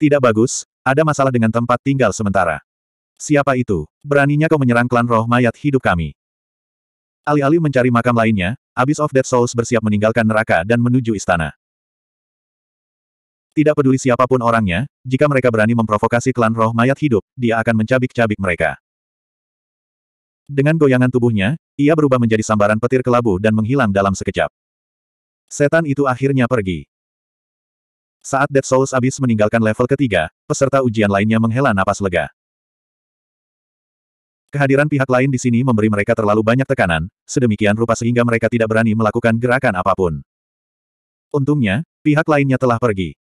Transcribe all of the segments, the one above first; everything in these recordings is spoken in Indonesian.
Tidak bagus, ada masalah dengan tempat tinggal sementara. Siapa itu? Beraninya kau menyerang klan roh mayat hidup kami. Alih-alih mencari makam lainnya, Abyss of Dead Souls bersiap meninggalkan neraka dan menuju istana. Tidak peduli siapapun orangnya, jika mereka berani memprovokasi klan roh mayat hidup, dia akan mencabik-cabik mereka. Dengan goyangan tubuhnya, ia berubah menjadi sambaran petir kelabu dan menghilang dalam sekejap. Setan itu akhirnya pergi. Saat Dead Souls abis meninggalkan level ketiga, peserta ujian lainnya menghela napas lega. Kehadiran pihak lain di sini memberi mereka terlalu banyak tekanan, sedemikian rupa sehingga mereka tidak berani melakukan gerakan apapun. Untungnya, pihak lainnya telah pergi.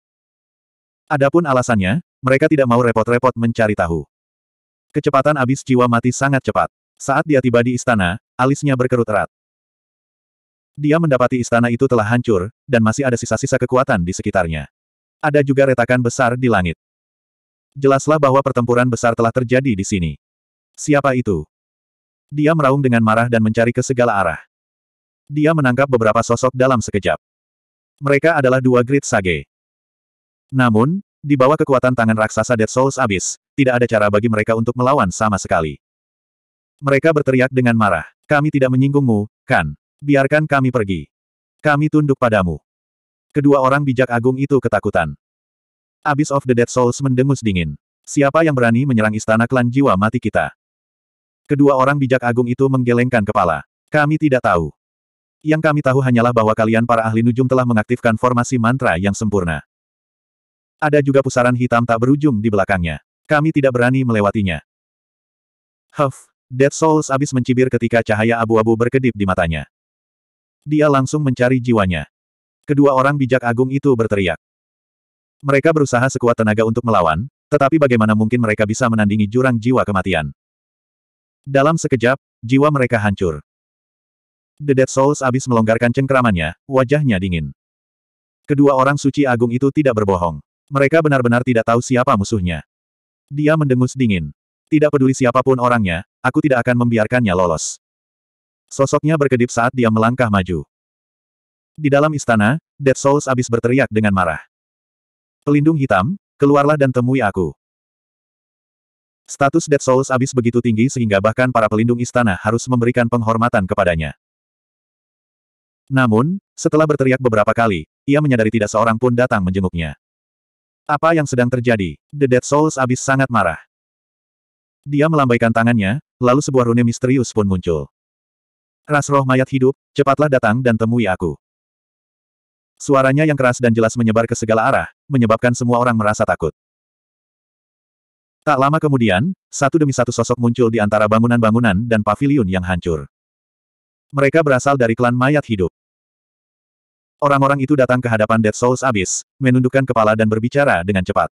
Adapun alasannya, mereka tidak mau repot-repot mencari tahu. Kecepatan abis jiwa mati sangat cepat. Saat dia tiba di istana, alisnya berkerut erat. Dia mendapati istana itu telah hancur, dan masih ada sisa-sisa kekuatan di sekitarnya ada juga retakan besar di langit. Jelaslah bahwa pertempuran besar telah terjadi di sini. Siapa itu? Dia meraung dengan marah dan mencari ke segala arah. Dia menangkap beberapa sosok dalam sekejap. Mereka adalah dua Great Sage. Namun, di bawah kekuatan tangan raksasa Dead Souls abis, tidak ada cara bagi mereka untuk melawan sama sekali. Mereka berteriak dengan marah. Kami tidak menyinggungmu, kan? Biarkan kami pergi. Kami tunduk padamu. Kedua orang bijak agung itu ketakutan. Abyss of the Dead Souls mendengus dingin. Siapa yang berani menyerang istana klan jiwa mati kita? Kedua orang bijak agung itu menggelengkan kepala. Kami tidak tahu. Yang kami tahu hanyalah bahwa kalian para ahli nujum telah mengaktifkan formasi mantra yang sempurna. Ada juga pusaran hitam tak berujung di belakangnya. Kami tidak berani melewatinya. Huff, Dead Souls abis mencibir ketika cahaya abu-abu berkedip di matanya. Dia langsung mencari jiwanya. Kedua orang bijak agung itu berteriak. Mereka berusaha sekuat tenaga untuk melawan, tetapi bagaimana mungkin mereka bisa menandingi jurang jiwa kematian? Dalam sekejap, jiwa mereka hancur. The Dead Souls abis melonggarkan cengkeramannya, wajahnya dingin. Kedua orang suci agung itu tidak berbohong. Mereka benar-benar tidak tahu siapa musuhnya. Dia mendengus dingin. Tidak peduli siapapun orangnya, aku tidak akan membiarkannya lolos. Sosoknya berkedip saat dia melangkah maju. Di dalam istana, Dead Souls abis berteriak dengan marah. Pelindung hitam, keluarlah dan temui aku. Status Dead Souls abis begitu tinggi sehingga bahkan para pelindung istana harus memberikan penghormatan kepadanya. Namun, setelah berteriak beberapa kali, ia menyadari tidak seorang pun datang menjenguknya. Apa yang sedang terjadi? The Dead Souls abis sangat marah. Dia melambaikan tangannya, lalu sebuah rune misterius pun muncul. Ras roh mayat hidup, cepatlah datang dan temui aku. Suaranya yang keras dan jelas menyebar ke segala arah, menyebabkan semua orang merasa takut. Tak lama kemudian, satu demi satu sosok muncul di antara bangunan-bangunan dan paviliun yang hancur. Mereka berasal dari klan mayat hidup. Orang-orang itu datang ke hadapan Dead Souls Abyss, menundukkan kepala dan berbicara dengan cepat.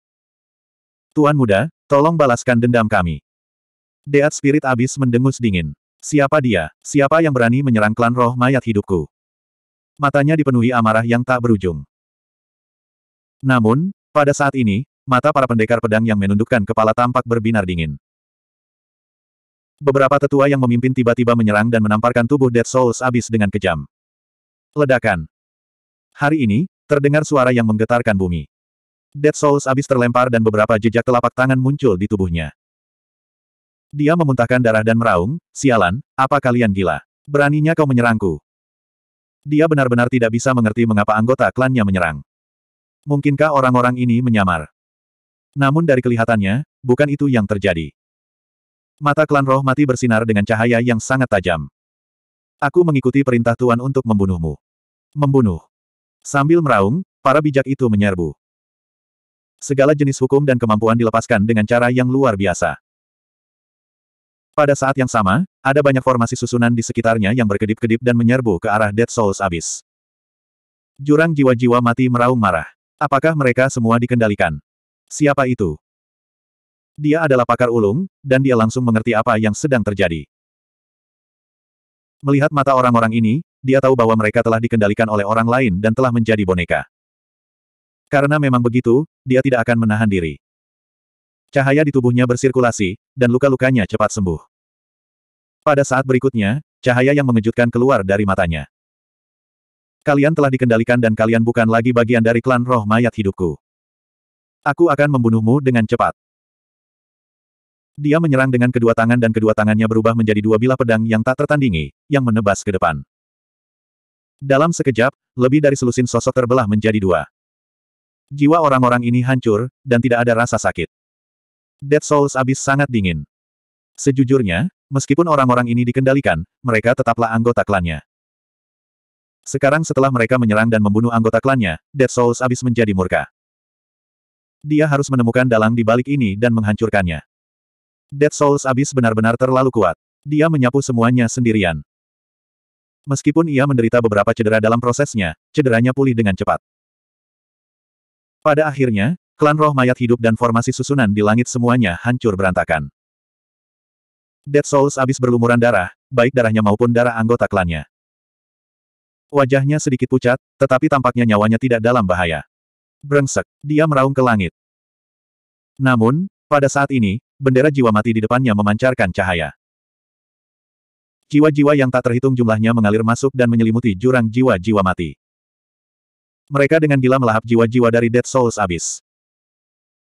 Tuan muda, tolong balaskan dendam kami. Dead Spirit Abyss mendengus dingin. Siapa dia? Siapa yang berani menyerang klan roh mayat hidupku? matanya dipenuhi amarah yang tak berujung. Namun, pada saat ini, mata para pendekar pedang yang menundukkan kepala tampak berbinar dingin. Beberapa tetua yang memimpin tiba-tiba menyerang dan menamparkan tubuh Dead Souls abis dengan kejam. Ledakan. Hari ini, terdengar suara yang menggetarkan bumi. Dead Souls abis terlempar dan beberapa jejak telapak tangan muncul di tubuhnya. Dia memuntahkan darah dan meraung, sialan, apa kalian gila? Beraninya kau menyerangku. Dia benar-benar tidak bisa mengerti mengapa anggota klannya menyerang. Mungkinkah orang-orang ini menyamar? Namun dari kelihatannya, bukan itu yang terjadi. Mata klan roh mati bersinar dengan cahaya yang sangat tajam. Aku mengikuti perintah Tuan untuk membunuhmu. Membunuh. Sambil meraung, para bijak itu menyerbu. Segala jenis hukum dan kemampuan dilepaskan dengan cara yang luar biasa. Pada saat yang sama, ada banyak formasi susunan di sekitarnya yang berkedip-kedip dan menyerbu ke arah Dead Souls Abyss. Jurang jiwa-jiwa mati meraung marah. Apakah mereka semua dikendalikan? Siapa itu? Dia adalah pakar ulung, dan dia langsung mengerti apa yang sedang terjadi. Melihat mata orang-orang ini, dia tahu bahwa mereka telah dikendalikan oleh orang lain dan telah menjadi boneka. Karena memang begitu, dia tidak akan menahan diri. Cahaya di tubuhnya bersirkulasi, dan luka-lukanya cepat sembuh. Pada saat berikutnya, cahaya yang mengejutkan keluar dari matanya. Kalian telah dikendalikan dan kalian bukan lagi bagian dari klan roh mayat hidupku. Aku akan membunuhmu dengan cepat. Dia menyerang dengan kedua tangan dan kedua tangannya berubah menjadi dua bilah pedang yang tak tertandingi, yang menebas ke depan. Dalam sekejap, lebih dari selusin sosok terbelah menjadi dua. Jiwa orang-orang ini hancur, dan tidak ada rasa sakit. Dead Souls abis sangat dingin. Sejujurnya, meskipun orang-orang ini dikendalikan, mereka tetaplah anggota klannya. Sekarang setelah mereka menyerang dan membunuh anggota klannya, Dead Souls abis menjadi murka. Dia harus menemukan dalang di balik ini dan menghancurkannya. Dead Souls abis benar-benar terlalu kuat. Dia menyapu semuanya sendirian. Meskipun ia menderita beberapa cedera dalam prosesnya, cederanya pulih dengan cepat. Pada akhirnya, Klan roh mayat hidup dan formasi susunan di langit semuanya hancur berantakan. Dead Souls abis berlumuran darah, baik darahnya maupun darah anggota klannya. Wajahnya sedikit pucat, tetapi tampaknya nyawanya tidak dalam bahaya. Brengsek, dia meraung ke langit. Namun, pada saat ini, bendera jiwa mati di depannya memancarkan cahaya. Jiwa-jiwa yang tak terhitung jumlahnya mengalir masuk dan menyelimuti jurang jiwa-jiwa mati. Mereka dengan gila melahap jiwa-jiwa dari Dead Souls abis.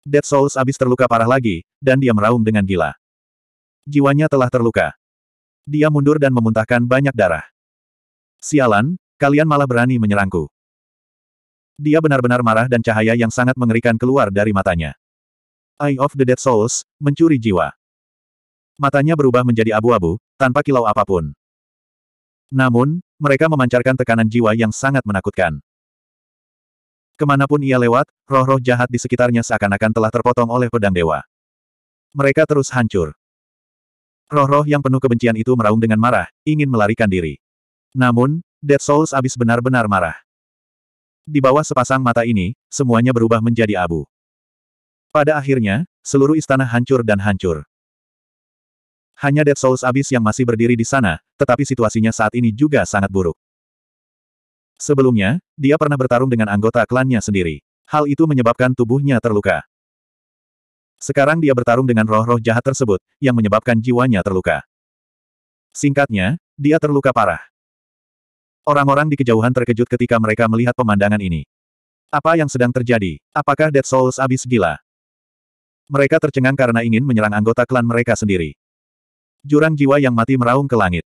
Dead Souls abis terluka parah lagi, dan dia meraung dengan gila. Jiwanya telah terluka. Dia mundur dan memuntahkan banyak darah. Sialan, kalian malah berani menyerangku. Dia benar-benar marah dan cahaya yang sangat mengerikan keluar dari matanya. Eye of the Dead Souls, mencuri jiwa. Matanya berubah menjadi abu-abu, tanpa kilau apapun. Namun, mereka memancarkan tekanan jiwa yang sangat menakutkan. Kemanapun ia lewat, roh-roh jahat di sekitarnya seakan-akan telah terpotong oleh pedang dewa. Mereka terus hancur. Roh-roh yang penuh kebencian itu meraung dengan marah, ingin melarikan diri. Namun, Dead Souls abis benar-benar marah. Di bawah sepasang mata ini, semuanya berubah menjadi abu. Pada akhirnya, seluruh istana hancur dan hancur. Hanya Dead Souls abis yang masih berdiri di sana, tetapi situasinya saat ini juga sangat buruk. Sebelumnya, dia pernah bertarung dengan anggota klannya sendiri. Hal itu menyebabkan tubuhnya terluka. Sekarang dia bertarung dengan roh-roh jahat tersebut, yang menyebabkan jiwanya terluka. Singkatnya, dia terluka parah. Orang-orang di kejauhan terkejut ketika mereka melihat pemandangan ini. Apa yang sedang terjadi? Apakah Dead Souls abis gila? Mereka tercengang karena ingin menyerang anggota klan mereka sendiri. Jurang jiwa yang mati meraung ke langit.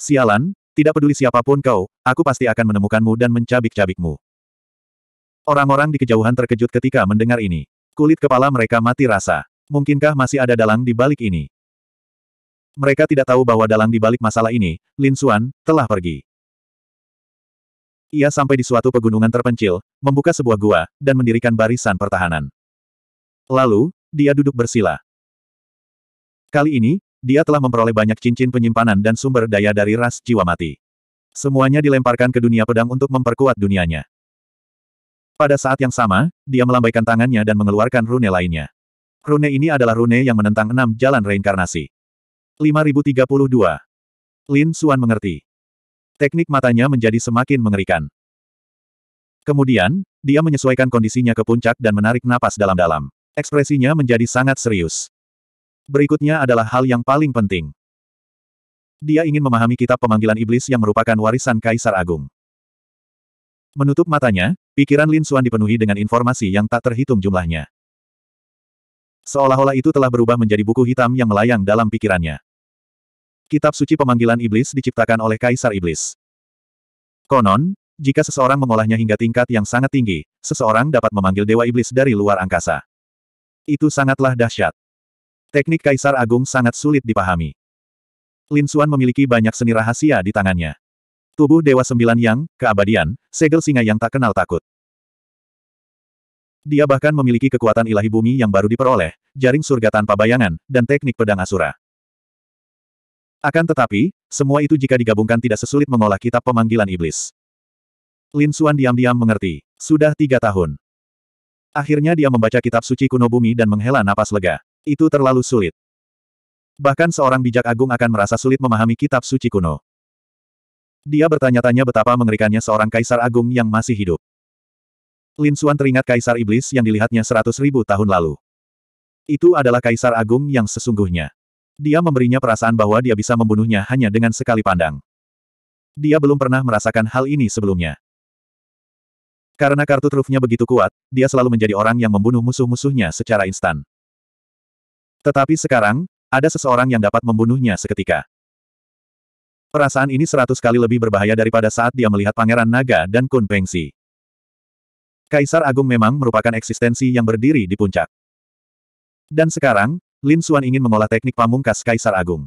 Sialan, tidak peduli siapapun kau, aku pasti akan menemukanmu dan mencabik-cabikmu. Orang-orang di kejauhan terkejut ketika mendengar ini. Kulit kepala mereka mati rasa. Mungkinkah masih ada dalang di balik ini? Mereka tidak tahu bahwa dalang di balik masalah ini, Lin Xuan, telah pergi. Ia sampai di suatu pegunungan terpencil, membuka sebuah gua, dan mendirikan barisan pertahanan. Lalu, dia duduk bersila. Kali ini, dia telah memperoleh banyak cincin penyimpanan dan sumber daya dari ras jiwa mati. Semuanya dilemparkan ke dunia pedang untuk memperkuat dunianya. Pada saat yang sama, dia melambaikan tangannya dan mengeluarkan rune lainnya. Rune ini adalah rune yang menentang enam jalan reinkarnasi. 5032. Lin Suan mengerti. Teknik matanya menjadi semakin mengerikan. Kemudian, dia menyesuaikan kondisinya ke puncak dan menarik napas dalam-dalam. Ekspresinya menjadi sangat serius. Berikutnya adalah hal yang paling penting. Dia ingin memahami kitab pemanggilan iblis yang merupakan warisan Kaisar Agung. Menutup matanya, pikiran Lin Xuan dipenuhi dengan informasi yang tak terhitung jumlahnya. Seolah-olah itu telah berubah menjadi buku hitam yang melayang dalam pikirannya. Kitab suci pemanggilan iblis diciptakan oleh Kaisar Iblis. Konon, jika seseorang mengolahnya hingga tingkat yang sangat tinggi, seseorang dapat memanggil dewa iblis dari luar angkasa. Itu sangatlah dahsyat. Teknik Kaisar Agung sangat sulit dipahami. Lin Xuan memiliki banyak seni rahasia di tangannya. Tubuh Dewa Sembilan Yang, keabadian, segel singa yang tak kenal takut. Dia bahkan memiliki kekuatan ilahi bumi yang baru diperoleh, jaring surga tanpa bayangan, dan teknik pedang asura. Akan tetapi, semua itu jika digabungkan tidak sesulit mengolah kitab pemanggilan iblis. Lin Xuan diam-diam mengerti. Sudah tiga tahun. Akhirnya dia membaca kitab suci kuno bumi dan menghela napas lega. Itu terlalu sulit. Bahkan seorang bijak agung akan merasa sulit memahami kitab suci kuno. Dia bertanya-tanya betapa mengerikannya seorang kaisar agung yang masih hidup. Lin Xuan teringat kaisar iblis yang dilihatnya seratus ribu tahun lalu. Itu adalah kaisar agung yang sesungguhnya. Dia memberinya perasaan bahwa dia bisa membunuhnya hanya dengan sekali pandang. Dia belum pernah merasakan hal ini sebelumnya. Karena kartu trufnya begitu kuat, dia selalu menjadi orang yang membunuh musuh-musuhnya secara instan. Tetapi sekarang, ada seseorang yang dapat membunuhnya seketika. Perasaan ini seratus kali lebih berbahaya daripada saat dia melihat Pangeran Naga dan Kun Pengsi. Kaisar Agung memang merupakan eksistensi yang berdiri di puncak. Dan sekarang, Lin Xuan ingin mengolah teknik pamungkas Kaisar Agung.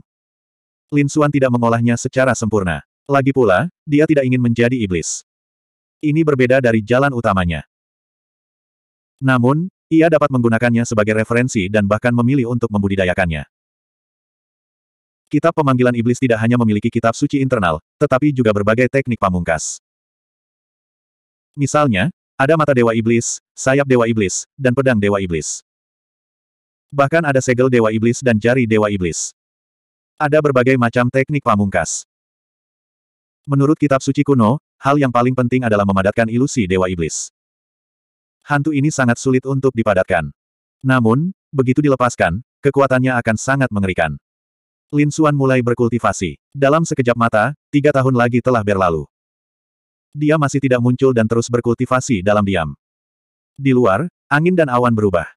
Lin Xuan tidak mengolahnya secara sempurna. Lagi pula, dia tidak ingin menjadi iblis. Ini berbeda dari jalan utamanya. Namun, ia dapat menggunakannya sebagai referensi dan bahkan memilih untuk membudidayakannya. Kitab pemanggilan iblis tidak hanya memiliki kitab suci internal, tetapi juga berbagai teknik pamungkas. Misalnya, ada mata dewa iblis, sayap dewa iblis, dan pedang dewa iblis. Bahkan ada segel dewa iblis dan jari dewa iblis. Ada berbagai macam teknik pamungkas. Menurut kitab suci kuno, hal yang paling penting adalah memadatkan ilusi dewa iblis hantu ini sangat sulit untuk dipadatkan. Namun, begitu dilepaskan, kekuatannya akan sangat mengerikan. Lin Xuan mulai berkultivasi. Dalam sekejap mata, tiga tahun lagi telah berlalu. Dia masih tidak muncul dan terus berkultivasi dalam diam. Di luar, angin dan awan berubah.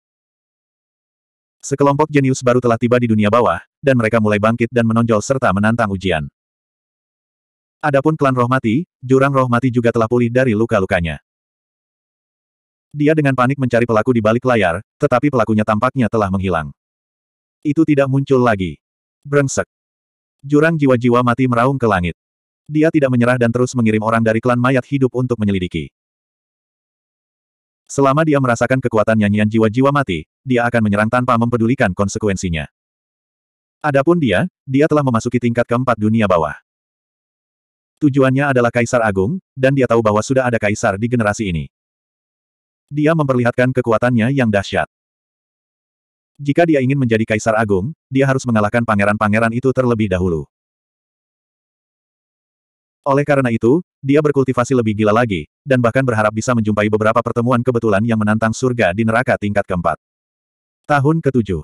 Sekelompok jenius baru telah tiba di dunia bawah, dan mereka mulai bangkit dan menonjol serta menantang ujian. Adapun klan roh mati, jurang roh mati juga telah pulih dari luka-lukanya. Dia dengan panik mencari pelaku di balik layar, tetapi pelakunya tampaknya telah menghilang. Itu tidak muncul lagi. Brengsek. Jurang jiwa-jiwa mati meraung ke langit. Dia tidak menyerah dan terus mengirim orang dari klan mayat hidup untuk menyelidiki. Selama dia merasakan kekuatan nyanyian jiwa-jiwa mati, dia akan menyerang tanpa mempedulikan konsekuensinya. Adapun dia, dia telah memasuki tingkat keempat dunia bawah. Tujuannya adalah Kaisar Agung, dan dia tahu bahwa sudah ada Kaisar di generasi ini. Dia memperlihatkan kekuatannya yang dahsyat. Jika dia ingin menjadi kaisar agung, dia harus mengalahkan pangeran-pangeran itu terlebih dahulu. Oleh karena itu, dia berkultivasi lebih gila lagi, dan bahkan berharap bisa menjumpai beberapa pertemuan kebetulan yang menantang surga di neraka tingkat keempat. Tahun ketujuh.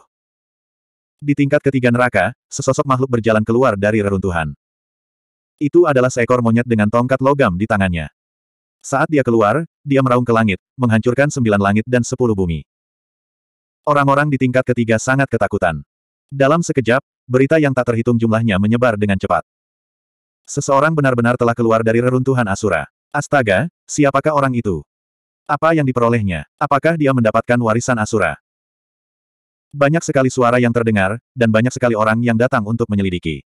Di tingkat ketiga neraka, sesosok makhluk berjalan keluar dari reruntuhan. Itu adalah seekor monyet dengan tongkat logam di tangannya. Saat dia keluar, dia meraung ke langit, menghancurkan sembilan langit dan sepuluh bumi. Orang-orang di tingkat ketiga sangat ketakutan. Dalam sekejap, berita yang tak terhitung jumlahnya menyebar dengan cepat. Seseorang benar-benar telah keluar dari reruntuhan Asura. Astaga, siapakah orang itu? Apa yang diperolehnya? Apakah dia mendapatkan warisan Asura? Banyak sekali suara yang terdengar, dan banyak sekali orang yang datang untuk menyelidiki.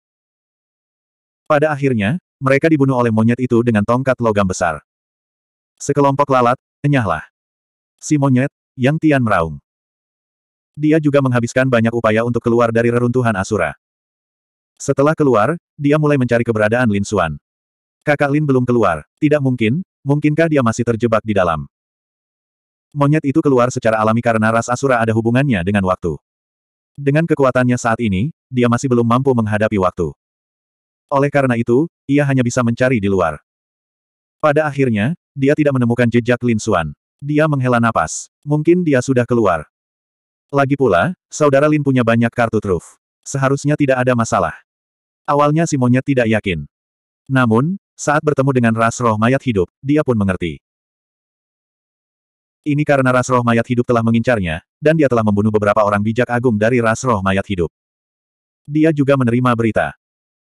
Pada akhirnya, mereka dibunuh oleh monyet itu dengan tongkat logam besar. Sekelompok lalat, enyahlah. Si monyet, Yang Tian meraung. Dia juga menghabiskan banyak upaya untuk keluar dari reruntuhan Asura. Setelah keluar, dia mulai mencari keberadaan Lin Xuan. Kakak Lin belum keluar, tidak mungkin, mungkinkah dia masih terjebak di dalam? Monyet itu keluar secara alami karena ras Asura ada hubungannya dengan waktu. Dengan kekuatannya saat ini, dia masih belum mampu menghadapi waktu. Oleh karena itu, ia hanya bisa mencari di luar. Pada akhirnya, dia tidak menemukan jejak Lin Xuan. Dia menghela napas. Mungkin dia sudah keluar. Lagi pula, saudara Lin punya banyak kartu truf. Seharusnya tidak ada masalah. Awalnya si monyet tidak yakin. Namun, saat bertemu dengan ras roh mayat hidup, dia pun mengerti. Ini karena ras roh mayat hidup telah mengincarnya, dan dia telah membunuh beberapa orang bijak agung dari ras roh mayat hidup. Dia juga menerima berita.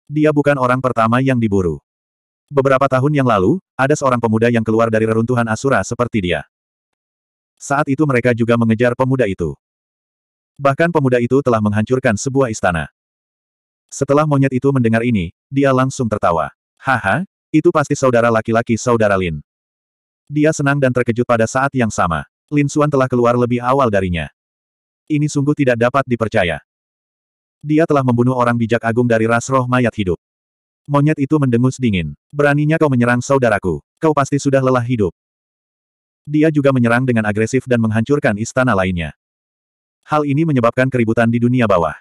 Dia bukan orang pertama yang diburu. Beberapa tahun yang lalu, ada seorang pemuda yang keluar dari reruntuhan Asura seperti dia. Saat itu mereka juga mengejar pemuda itu. Bahkan pemuda itu telah menghancurkan sebuah istana. Setelah monyet itu mendengar ini, dia langsung tertawa. Haha, itu pasti saudara laki-laki saudara Lin. Dia senang dan terkejut pada saat yang sama. Lin Xuan telah keluar lebih awal darinya. Ini sungguh tidak dapat dipercaya. Dia telah membunuh orang bijak agung dari ras roh mayat hidup. Monyet itu mendengus dingin. Beraninya kau menyerang saudaraku. Kau pasti sudah lelah hidup. Dia juga menyerang dengan agresif dan menghancurkan istana lainnya. Hal ini menyebabkan keributan di dunia bawah.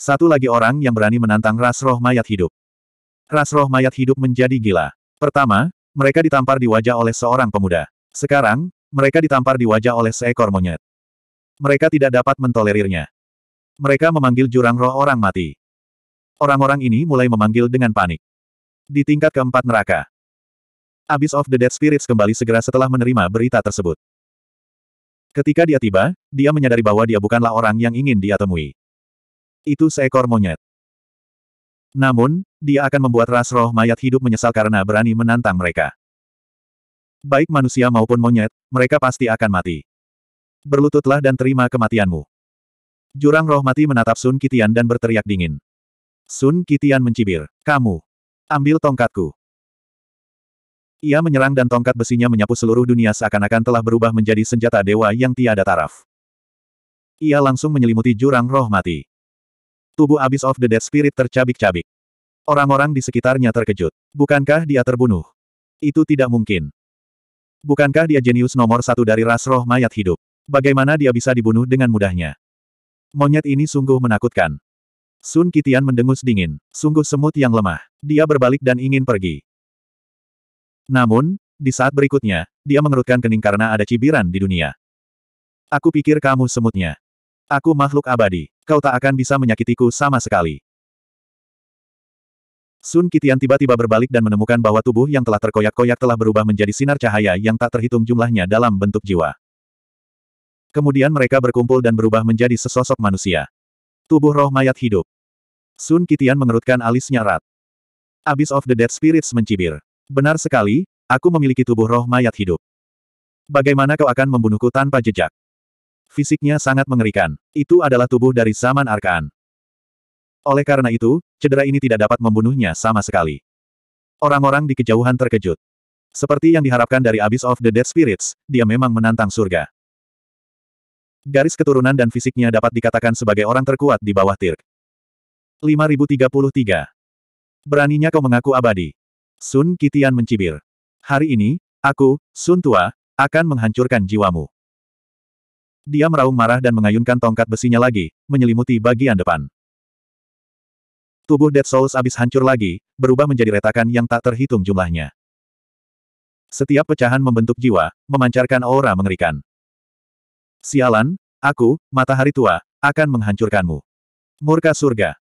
Satu lagi orang yang berani menantang ras roh mayat hidup. Ras roh mayat hidup menjadi gila. Pertama, mereka ditampar di wajah oleh seorang pemuda. Sekarang, mereka ditampar di wajah oleh seekor monyet. Mereka tidak dapat mentolerirnya. Mereka memanggil jurang roh orang mati. Orang-orang ini mulai memanggil dengan panik. Di tingkat keempat neraka. Abyss of the Dead Spirits kembali segera setelah menerima berita tersebut. Ketika dia tiba, dia menyadari bahwa dia bukanlah orang yang ingin dia temui. Itu seekor monyet. Namun, dia akan membuat ras roh mayat hidup menyesal karena berani menantang mereka. Baik manusia maupun monyet, mereka pasti akan mati. Berlututlah dan terima kematianmu. Jurang roh mati menatap Sun Kitian dan berteriak dingin. Sun Kitian mencibir. Kamu. Ambil tongkatku. Ia menyerang dan tongkat besinya menyapu seluruh dunia seakan-akan telah berubah menjadi senjata dewa yang tiada taraf. Ia langsung menyelimuti jurang roh mati. Tubuh Abyss of the Dead Spirit tercabik-cabik. Orang-orang di sekitarnya terkejut. Bukankah dia terbunuh? Itu tidak mungkin. Bukankah dia jenius nomor satu dari ras roh mayat hidup? Bagaimana dia bisa dibunuh dengan mudahnya? Monyet ini sungguh menakutkan. Sun Kitian mendengus dingin. Sungguh semut yang lemah. Dia berbalik dan ingin pergi. Namun, di saat berikutnya, dia mengerutkan kening karena ada cibiran di dunia. Aku pikir kamu semutnya. Aku makhluk abadi. Kau tak akan bisa menyakitiku sama sekali. Sun Kitian tiba-tiba berbalik dan menemukan bahwa tubuh yang telah terkoyak-koyak telah berubah menjadi sinar cahaya yang tak terhitung jumlahnya dalam bentuk jiwa. Kemudian mereka berkumpul dan berubah menjadi sesosok manusia. Tubuh roh mayat hidup. Sun Kitian mengerutkan alisnya rat. Abyss of the Dead Spirits mencibir. Benar sekali, aku memiliki tubuh roh mayat hidup. Bagaimana kau akan membunuhku tanpa jejak? Fisiknya sangat mengerikan. Itu adalah tubuh dari zaman arkaan. Oleh karena itu, cedera ini tidak dapat membunuhnya sama sekali. Orang-orang di kejauhan terkejut. Seperti yang diharapkan dari Abyss of the Dead Spirits, dia memang menantang surga. Garis keturunan dan fisiknya dapat dikatakan sebagai orang terkuat di bawah Tirk. 5033. Beraninya kau mengaku abadi. Sun Kitian mencibir. Hari ini, aku, Sun Tua, akan menghancurkan jiwamu. Dia meraung marah dan mengayunkan tongkat besinya lagi, menyelimuti bagian depan. Tubuh Dead Souls abis hancur lagi, berubah menjadi retakan yang tak terhitung jumlahnya. Setiap pecahan membentuk jiwa, memancarkan aura mengerikan. Sialan, aku, matahari tua, akan menghancurkanmu. Murka surga.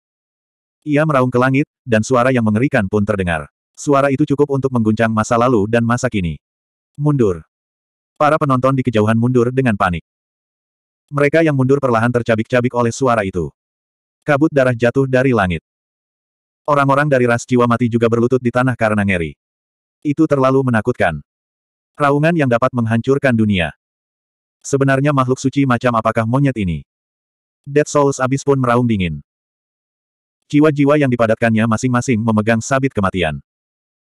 Ia meraung ke langit, dan suara yang mengerikan pun terdengar. Suara itu cukup untuk mengguncang masa lalu dan masa kini. Mundur. Para penonton di kejauhan mundur dengan panik. Mereka yang mundur perlahan tercabik-cabik oleh suara itu. Kabut darah jatuh dari langit. Orang-orang dari ras jiwa mati juga berlutut di tanah karena ngeri. Itu terlalu menakutkan. Raungan yang dapat menghancurkan dunia. Sebenarnya makhluk suci macam apakah monyet ini? Dead Souls abis pun meraung dingin. Jiwa-jiwa yang dipadatkannya masing-masing memegang sabit kematian.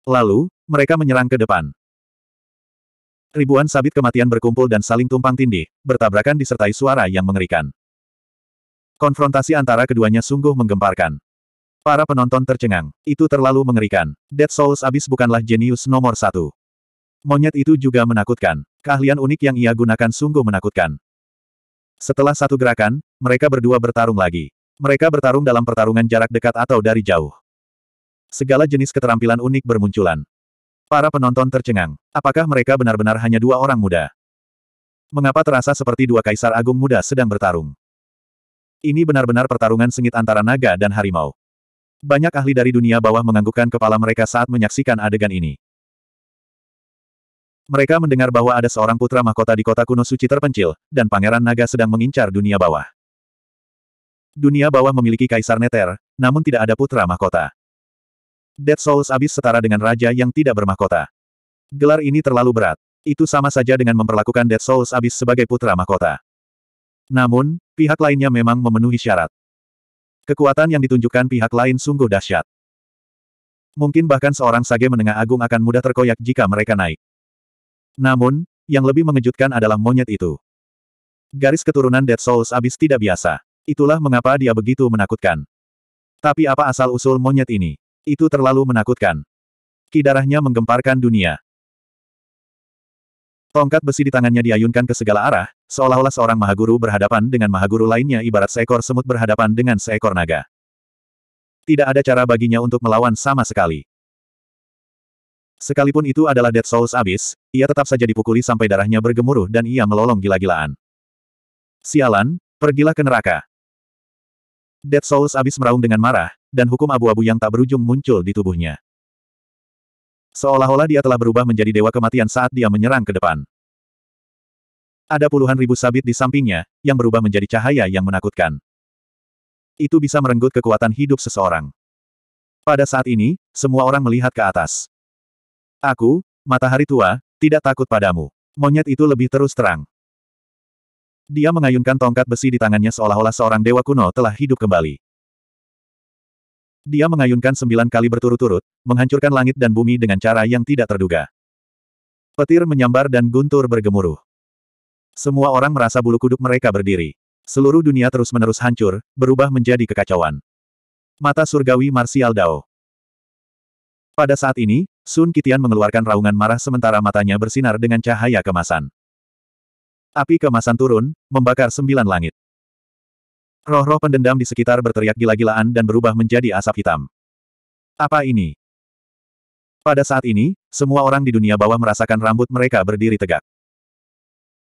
Lalu, mereka menyerang ke depan. Ribuan sabit kematian berkumpul dan saling tumpang tindih, bertabrakan disertai suara yang mengerikan. Konfrontasi antara keduanya sungguh menggemparkan. Para penonton tercengang. Itu terlalu mengerikan. Dead Souls abis bukanlah jenius nomor satu. Monyet itu juga menakutkan. Keahlian unik yang ia gunakan sungguh menakutkan. Setelah satu gerakan, mereka berdua bertarung lagi. Mereka bertarung dalam pertarungan jarak dekat atau dari jauh. Segala jenis keterampilan unik bermunculan. Para penonton tercengang. Apakah mereka benar-benar hanya dua orang muda? Mengapa terasa seperti dua kaisar agung muda sedang bertarung? Ini benar-benar pertarungan sengit antara naga dan harimau. Banyak ahli dari dunia bawah menganggukkan kepala mereka saat menyaksikan adegan ini. Mereka mendengar bahwa ada seorang putra mahkota di kota kuno suci terpencil, dan Pangeran Naga sedang mengincar dunia bawah. Dunia bawah memiliki Kaisar Neter, namun tidak ada putra mahkota. Dead Souls abis setara dengan raja yang tidak bermahkota. Gelar ini terlalu berat. Itu sama saja dengan memperlakukan Dead Souls abis sebagai putra mahkota. Namun, pihak lainnya memang memenuhi syarat. Kekuatan yang ditunjukkan pihak lain sungguh dahsyat. Mungkin bahkan seorang sage menengah agung akan mudah terkoyak jika mereka naik. Namun, yang lebih mengejutkan adalah monyet itu. Garis keturunan Dead Souls abis tidak biasa. Itulah mengapa dia begitu menakutkan. Tapi apa asal-usul monyet ini? Itu terlalu menakutkan. Kidarahnya menggemparkan dunia. Tongkat besi di tangannya diayunkan ke segala arah, seolah-olah seorang mahaguru berhadapan dengan mahaguru lainnya ibarat seekor semut berhadapan dengan seekor naga. Tidak ada cara baginya untuk melawan sama sekali. Sekalipun itu adalah Dead Souls abis, ia tetap saja dipukuli sampai darahnya bergemuruh dan ia melolong gila-gilaan. Sialan, pergilah ke neraka. Dead Souls abis meraung dengan marah, dan hukum abu-abu yang tak berujung muncul di tubuhnya. Seolah-olah dia telah berubah menjadi dewa kematian saat dia menyerang ke depan. Ada puluhan ribu sabit di sampingnya, yang berubah menjadi cahaya yang menakutkan. Itu bisa merenggut kekuatan hidup seseorang. Pada saat ini, semua orang melihat ke atas. Aku, matahari tua, tidak takut padamu. Monyet itu lebih terus terang. Dia mengayunkan tongkat besi di tangannya seolah-olah seorang dewa kuno telah hidup kembali. Dia mengayunkan sembilan kali berturut-turut, menghancurkan langit dan bumi dengan cara yang tidak terduga. Petir menyambar dan guntur bergemuruh. Semua orang merasa bulu kuduk mereka berdiri. Seluruh dunia terus-menerus hancur, berubah menjadi kekacauan. Mata surgawi Marsial Dao. Pada saat ini, Sun Kitian mengeluarkan raungan marah sementara matanya bersinar dengan cahaya kemasan. Api kemasan turun, membakar sembilan langit. Roh-roh pendendam di sekitar berteriak gila-gilaan dan berubah menjadi asap hitam. Apa ini? Pada saat ini, semua orang di dunia bawah merasakan rambut mereka berdiri tegak.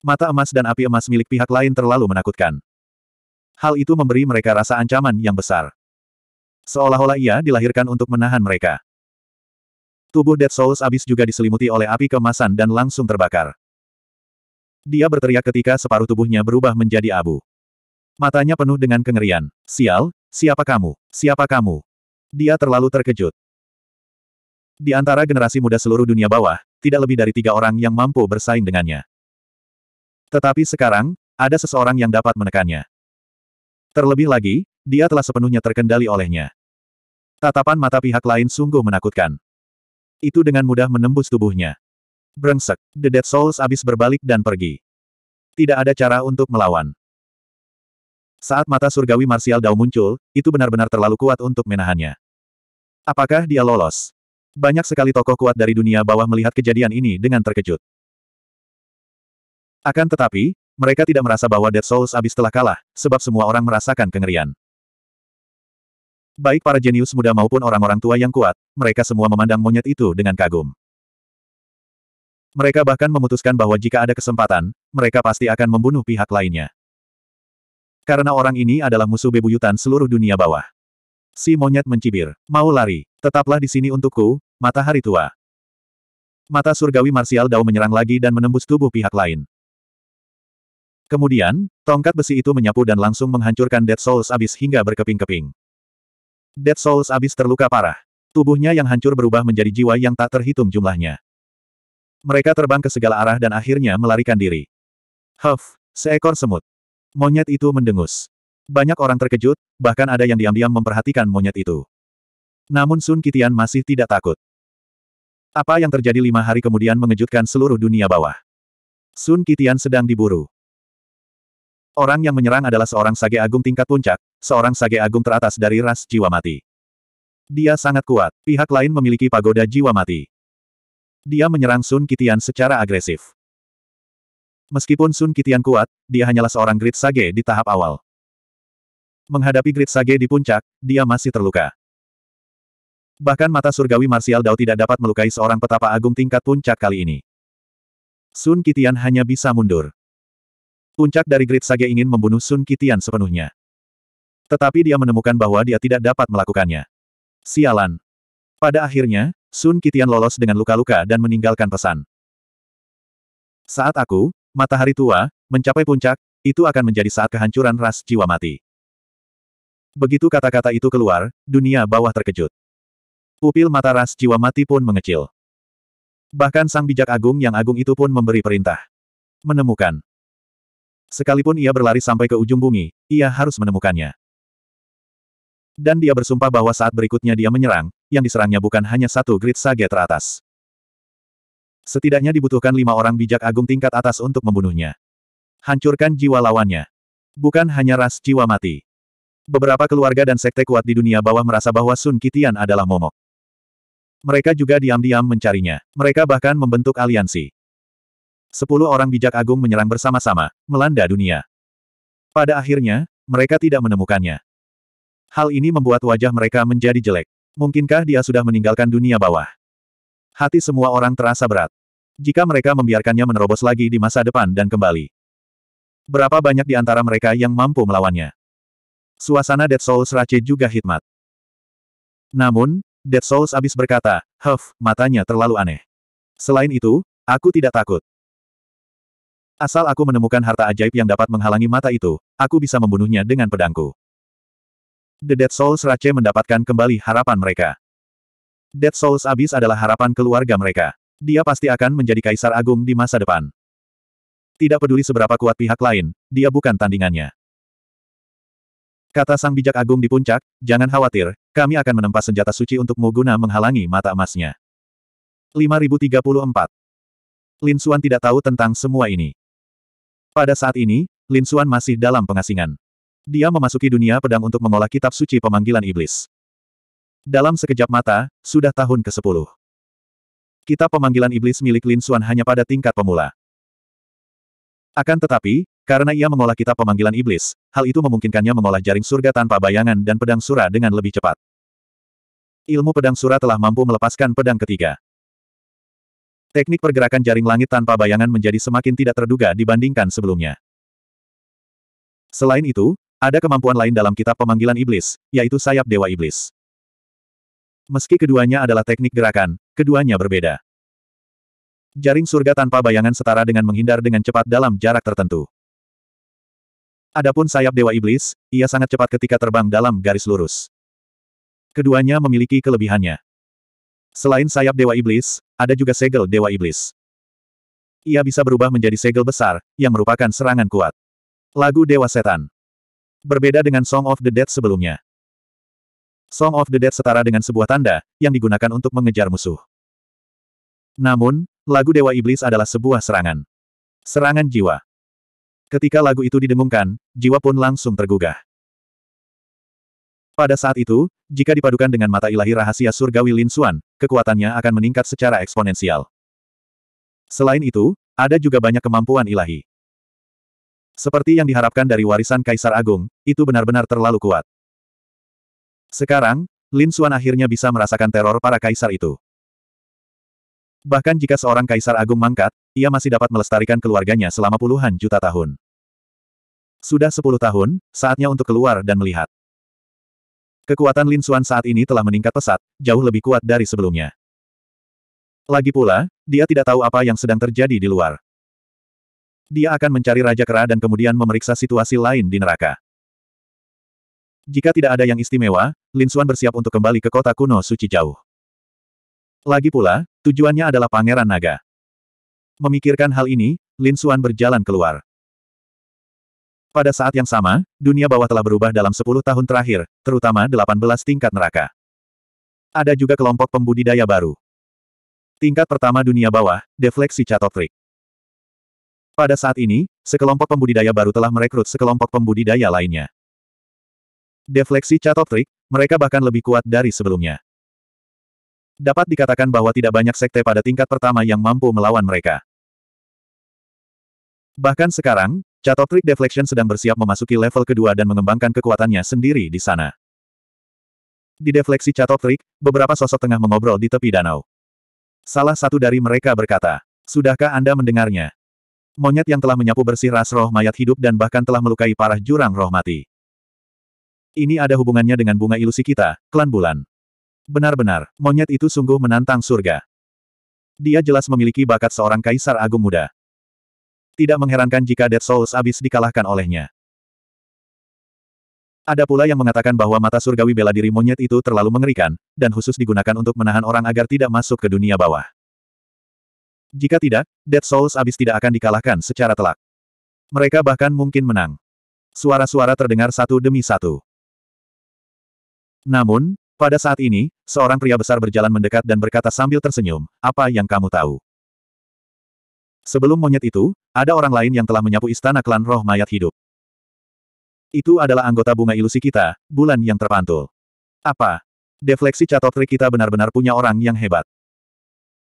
Mata emas dan api emas milik pihak lain terlalu menakutkan. Hal itu memberi mereka rasa ancaman yang besar. Seolah-olah ia dilahirkan untuk menahan mereka. Tubuh Dead Souls abis juga diselimuti oleh api kemasan dan langsung terbakar. Dia berteriak ketika separuh tubuhnya berubah menjadi abu. Matanya penuh dengan kengerian. Sial, siapa kamu? Siapa kamu? Dia terlalu terkejut. Di antara generasi muda seluruh dunia bawah, tidak lebih dari tiga orang yang mampu bersaing dengannya. Tetapi sekarang, ada seseorang yang dapat menekannya. Terlebih lagi, dia telah sepenuhnya terkendali olehnya. Tatapan mata pihak lain sungguh menakutkan itu dengan mudah menembus tubuhnya. Brengsek, The Dead Souls abis berbalik dan pergi. Tidak ada cara untuk melawan. Saat mata surgawi Martial Dao muncul, itu benar-benar terlalu kuat untuk menahannya. Apakah dia lolos? Banyak sekali tokoh kuat dari dunia bawah melihat kejadian ini dengan terkejut. Akan tetapi, mereka tidak merasa bahwa Dead Souls abis telah kalah, sebab semua orang merasakan kengerian. Baik para jenius muda maupun orang-orang tua yang kuat, mereka semua memandang monyet itu dengan kagum. Mereka bahkan memutuskan bahwa jika ada kesempatan, mereka pasti akan membunuh pihak lainnya. Karena orang ini adalah musuh bebuyutan seluruh dunia bawah. Si monyet mencibir. Mau lari, tetaplah di sini untukku, matahari tua. Mata surgawi Marsial Dao menyerang lagi dan menembus tubuh pihak lain. Kemudian, tongkat besi itu menyapu dan langsung menghancurkan Dead Souls abis hingga berkeping-keping. Dead Souls abis terluka parah. Tubuhnya yang hancur berubah menjadi jiwa yang tak terhitung jumlahnya. Mereka terbang ke segala arah dan akhirnya melarikan diri. Huff, seekor semut. Monyet itu mendengus. Banyak orang terkejut, bahkan ada yang diam-diam memperhatikan monyet itu. Namun Sun Kitian masih tidak takut. Apa yang terjadi lima hari kemudian mengejutkan seluruh dunia bawah. Sun Kitian sedang diburu. Orang yang menyerang adalah seorang sage agung tingkat puncak, seorang sage agung teratas dari ras jiwa mati. Dia sangat kuat, pihak lain memiliki pagoda jiwa mati. Dia menyerang Sun Kitian secara agresif. Meskipun Sun Kitian kuat, dia hanyalah seorang grit sage di tahap awal. Menghadapi grit sage di puncak, dia masih terluka. Bahkan mata surgawi Marsial Dao tidak dapat melukai seorang petapa agung tingkat puncak kali ini. Sun Kitian hanya bisa mundur. Puncak dari Great Sage ingin membunuh Sun Kitian sepenuhnya. Tetapi dia menemukan bahwa dia tidak dapat melakukannya. Sialan. Pada akhirnya, Sun Kitian lolos dengan luka-luka dan meninggalkan pesan. Saat aku, matahari tua, mencapai puncak, itu akan menjadi saat kehancuran ras jiwa mati. Begitu kata-kata itu keluar, dunia bawah terkejut. Pupil mata ras jiwa mati pun mengecil. Bahkan sang bijak agung yang agung itu pun memberi perintah. Menemukan. Sekalipun ia berlari sampai ke ujung bumi, ia harus menemukannya. Dan dia bersumpah bahwa saat berikutnya dia menyerang, yang diserangnya bukan hanya satu grid sage teratas. Setidaknya dibutuhkan lima orang bijak agung tingkat atas untuk membunuhnya. Hancurkan jiwa lawannya. Bukan hanya ras jiwa mati. Beberapa keluarga dan sekte kuat di dunia bawah merasa bahwa Sun Kitian adalah momok. Mereka juga diam-diam mencarinya. Mereka bahkan membentuk aliansi. Sepuluh orang bijak agung menyerang bersama-sama, melanda dunia. Pada akhirnya, mereka tidak menemukannya. Hal ini membuat wajah mereka menjadi jelek. Mungkinkah dia sudah meninggalkan dunia bawah? Hati semua orang terasa berat. Jika mereka membiarkannya menerobos lagi di masa depan dan kembali. Berapa banyak di antara mereka yang mampu melawannya? Suasana Dead Souls Rache juga hikmat. Namun, Dead Souls abis berkata, Huff, matanya terlalu aneh. Selain itu, aku tidak takut. Asal aku menemukan harta ajaib yang dapat menghalangi mata itu, aku bisa membunuhnya dengan pedangku. The Dead Souls Rache mendapatkan kembali harapan mereka. Dead Souls Abyss adalah harapan keluarga mereka. Dia pasti akan menjadi kaisar agung di masa depan. Tidak peduli seberapa kuat pihak lain, dia bukan tandingannya. Kata sang bijak agung di puncak, jangan khawatir, kami akan menempa senjata suci untuk guna menghalangi mata emasnya. 5034 Lin Xuan tidak tahu tentang semua ini. Pada saat ini, Lin Xuan masih dalam pengasingan. Dia memasuki dunia pedang untuk mengolah kitab suci pemanggilan iblis. Dalam sekejap mata, sudah tahun ke-10. Kitab pemanggilan iblis milik Lin Xuan hanya pada tingkat pemula. Akan tetapi, karena ia mengolah kitab pemanggilan iblis, hal itu memungkinkannya mengolah jaring surga tanpa bayangan dan pedang sura dengan lebih cepat. Ilmu pedang sura telah mampu melepaskan pedang ketiga. Teknik pergerakan jaring langit tanpa bayangan menjadi semakin tidak terduga dibandingkan sebelumnya. Selain itu, ada kemampuan lain dalam kitab pemanggilan iblis, yaitu sayap dewa iblis. Meski keduanya adalah teknik gerakan, keduanya berbeda. Jaring surga tanpa bayangan setara dengan menghindar dengan cepat dalam jarak tertentu. Adapun sayap dewa iblis, ia sangat cepat ketika terbang dalam garis lurus. Keduanya memiliki kelebihannya. Selain sayap dewa iblis, ada juga segel Dewa Iblis. Ia bisa berubah menjadi segel besar, yang merupakan serangan kuat. Lagu Dewa Setan. Berbeda dengan Song of the Dead sebelumnya. Song of the Dead setara dengan sebuah tanda, yang digunakan untuk mengejar musuh. Namun, lagu Dewa Iblis adalah sebuah serangan. Serangan jiwa. Ketika lagu itu didengungkan, jiwa pun langsung tergugah. Pada saat itu, jika dipadukan dengan mata ilahi rahasia surgawi Lin Suan kekuatannya akan meningkat secara eksponensial. Selain itu, ada juga banyak kemampuan ilahi. Seperti yang diharapkan dari warisan Kaisar Agung, itu benar-benar terlalu kuat. Sekarang, Lin Xuan akhirnya bisa merasakan teror para kaisar itu. Bahkan jika seorang kaisar agung mangkat, ia masih dapat melestarikan keluarganya selama puluhan juta tahun. Sudah sepuluh tahun, saatnya untuk keluar dan melihat. Kekuatan Lin Xuan saat ini telah meningkat pesat, jauh lebih kuat dari sebelumnya. Lagi pula, dia tidak tahu apa yang sedang terjadi di luar. Dia akan mencari Raja Kera dan kemudian memeriksa situasi lain di neraka. Jika tidak ada yang istimewa, Lin Xuan bersiap untuk kembali ke kota kuno suci jauh. Lagi pula, tujuannya adalah Pangeran Naga. Memikirkan hal ini, Lin Xuan berjalan keluar. Pada saat yang sama, dunia bawah telah berubah dalam 10 tahun terakhir, terutama 18 tingkat neraka. Ada juga kelompok pembudidaya baru. Tingkat pertama dunia bawah, defleksi catotrik. Pada saat ini, sekelompok pembudidaya baru telah merekrut sekelompok pembudidaya lainnya. Defleksi catotrik, mereka bahkan lebih kuat dari sebelumnya. Dapat dikatakan bahwa tidak banyak sekte pada tingkat pertama yang mampu melawan mereka. Bahkan sekarang, Catoptric Deflection sedang bersiap memasuki level kedua dan mengembangkan kekuatannya sendiri di sana. Di defleksi Catoptric, beberapa sosok tengah mengobrol di tepi danau. Salah satu dari mereka berkata, Sudahkah Anda mendengarnya? Monyet yang telah menyapu bersih ras roh mayat hidup dan bahkan telah melukai parah jurang roh mati. Ini ada hubungannya dengan bunga ilusi kita, klan bulan. Benar-benar, monyet itu sungguh menantang surga. Dia jelas memiliki bakat seorang kaisar agung muda. Tidak mengherankan jika Dead Souls abis dikalahkan olehnya. Ada pula yang mengatakan bahwa mata surgawi bela diri monyet itu terlalu mengerikan, dan khusus digunakan untuk menahan orang agar tidak masuk ke dunia bawah. Jika tidak, Dead Souls abis tidak akan dikalahkan secara telak. Mereka bahkan mungkin menang. Suara-suara terdengar satu demi satu. Namun, pada saat ini, seorang pria besar berjalan mendekat dan berkata sambil tersenyum, apa yang kamu tahu? Sebelum monyet itu, ada orang lain yang telah menyapu istana klan roh mayat hidup. Itu adalah anggota bunga ilusi kita, bulan yang terpantul. Apa? Defleksi catotri kita benar-benar punya orang yang hebat.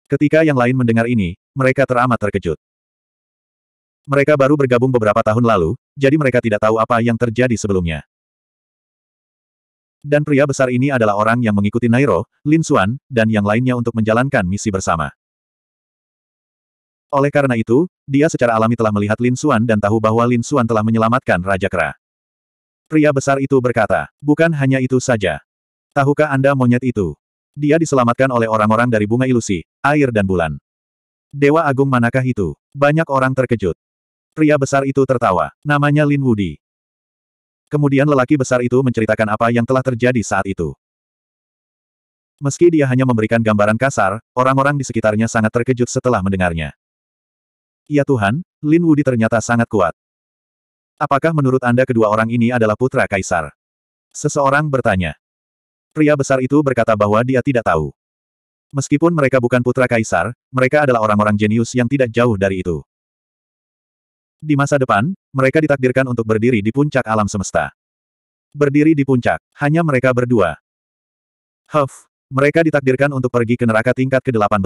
Ketika yang lain mendengar ini, mereka teramat terkejut. Mereka baru bergabung beberapa tahun lalu, jadi mereka tidak tahu apa yang terjadi sebelumnya. Dan pria besar ini adalah orang yang mengikuti Nairo, Lin Xuan, dan yang lainnya untuk menjalankan misi bersama. Oleh karena itu, dia secara alami telah melihat Lin Xuan dan tahu bahwa Lin Xuan telah menyelamatkan Raja Kera. Pria besar itu berkata, bukan hanya itu saja. Tahukah Anda monyet itu? Dia diselamatkan oleh orang-orang dari bunga ilusi, air dan bulan. Dewa Agung manakah itu? Banyak orang terkejut. Pria besar itu tertawa. Namanya Lin Wudi. Kemudian lelaki besar itu menceritakan apa yang telah terjadi saat itu. Meski dia hanya memberikan gambaran kasar, orang-orang di sekitarnya sangat terkejut setelah mendengarnya. Ya Tuhan, Lin Wudi ternyata sangat kuat. Apakah menurut Anda kedua orang ini adalah putra kaisar? Seseorang bertanya. Pria besar itu berkata bahwa dia tidak tahu. Meskipun mereka bukan putra kaisar, mereka adalah orang-orang jenius yang tidak jauh dari itu. Di masa depan, mereka ditakdirkan untuk berdiri di puncak alam semesta. Berdiri di puncak, hanya mereka berdua. Huff, mereka ditakdirkan untuk pergi ke neraka tingkat ke-18.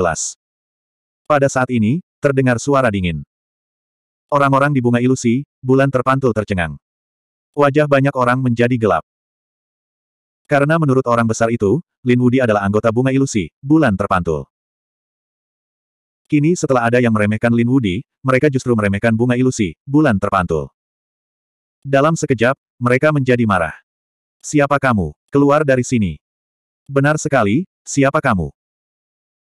Pada saat ini, terdengar suara dingin. Orang-orang di bunga ilusi, bulan terpantul tercengang. Wajah banyak orang menjadi gelap. Karena menurut orang besar itu, Lin Wudi adalah anggota bunga ilusi, bulan terpantul. Kini setelah ada yang meremehkan Lin Wudi, mereka justru meremehkan bunga ilusi, bulan terpantul. Dalam sekejap, mereka menjadi marah. Siapa kamu? Keluar dari sini. Benar sekali, siapa kamu?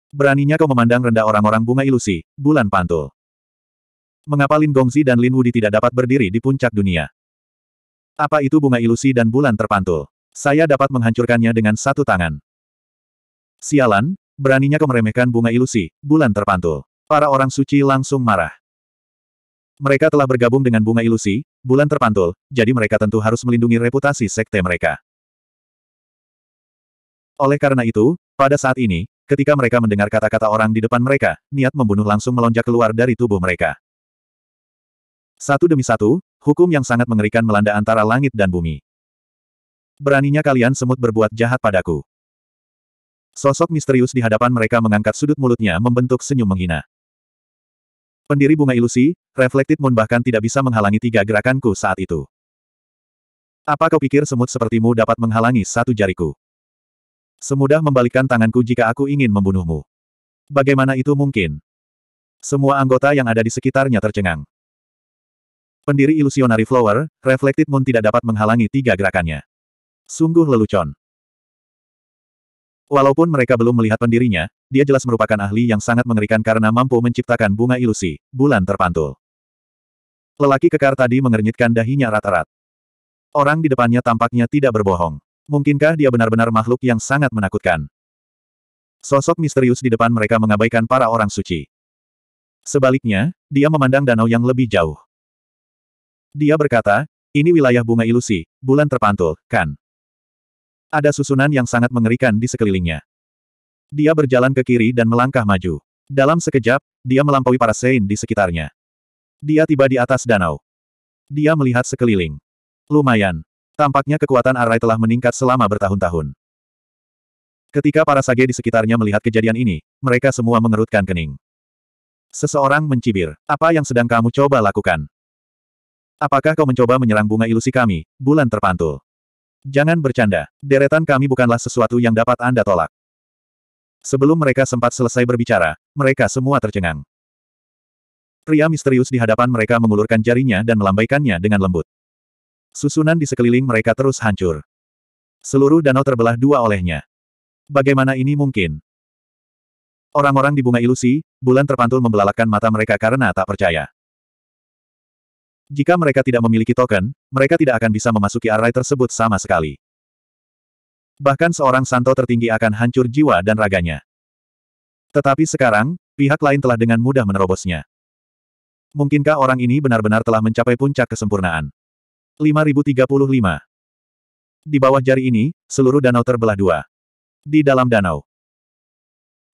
Beraninya kau memandang rendah orang-orang bunga ilusi, bulan pantul. Mengapa Lin Gongzi dan Lin Wudi tidak dapat berdiri di puncak dunia? Apa itu bunga ilusi dan bulan terpantul? Saya dapat menghancurkannya dengan satu tangan. Sialan, beraninya kau meremehkan bunga ilusi, bulan terpantul. Para orang suci langsung marah. Mereka telah bergabung dengan bunga ilusi, bulan terpantul, jadi mereka tentu harus melindungi reputasi sekte mereka. Oleh karena itu, pada saat ini, Ketika mereka mendengar kata-kata orang di depan mereka, niat membunuh langsung melonjak keluar dari tubuh mereka. Satu demi satu, hukum yang sangat mengerikan melanda antara langit dan bumi. Beraninya kalian semut berbuat jahat padaku. Sosok misterius di hadapan mereka mengangkat sudut mulutnya membentuk senyum menghina. Pendiri bunga ilusi, Reflected Moon bahkan tidak bisa menghalangi tiga gerakanku saat itu. Apa kau pikir semut sepertimu dapat menghalangi satu jariku? Semudah membalikkan tanganku jika aku ingin membunuhmu. Bagaimana itu mungkin? Semua anggota yang ada di sekitarnya tercengang. Pendiri ilusionari Flower, Reflected Moon tidak dapat menghalangi tiga gerakannya. Sungguh lelucon. Walaupun mereka belum melihat pendirinya, dia jelas merupakan ahli yang sangat mengerikan karena mampu menciptakan bunga ilusi, bulan terpantul. Lelaki kekar tadi mengernyitkan dahinya rata-rat. Orang di depannya tampaknya tidak berbohong. Mungkinkah dia benar-benar makhluk yang sangat menakutkan? Sosok misterius di depan mereka mengabaikan para orang suci. Sebaliknya, dia memandang danau yang lebih jauh. Dia berkata, ini wilayah bunga ilusi, bulan terpantul, kan? Ada susunan yang sangat mengerikan di sekelilingnya. Dia berjalan ke kiri dan melangkah maju. Dalam sekejap, dia melampaui para sein di sekitarnya. Dia tiba di atas danau. Dia melihat sekeliling. Lumayan, Tampaknya kekuatan Arai telah meningkat selama bertahun-tahun. Ketika para sage di sekitarnya melihat kejadian ini, mereka semua mengerutkan kening. Seseorang mencibir, apa yang sedang kamu coba lakukan? Apakah kau mencoba menyerang bunga ilusi kami, bulan terpantul? Jangan bercanda, deretan kami bukanlah sesuatu yang dapat Anda tolak. Sebelum mereka sempat selesai berbicara, mereka semua tercengang. Pria misterius di hadapan mereka mengulurkan jarinya dan melambaikannya dengan lembut. Susunan di sekeliling mereka terus hancur. Seluruh danau terbelah dua olehnya. Bagaimana ini mungkin? Orang-orang di bunga ilusi, bulan terpantul membelalakan mata mereka karena tak percaya. Jika mereka tidak memiliki token, mereka tidak akan bisa memasuki array tersebut sama sekali. Bahkan seorang santo tertinggi akan hancur jiwa dan raganya. Tetapi sekarang, pihak lain telah dengan mudah menerobosnya. Mungkinkah orang ini benar-benar telah mencapai puncak kesempurnaan? 5035. Di bawah jari ini, seluruh danau terbelah dua. Di dalam danau.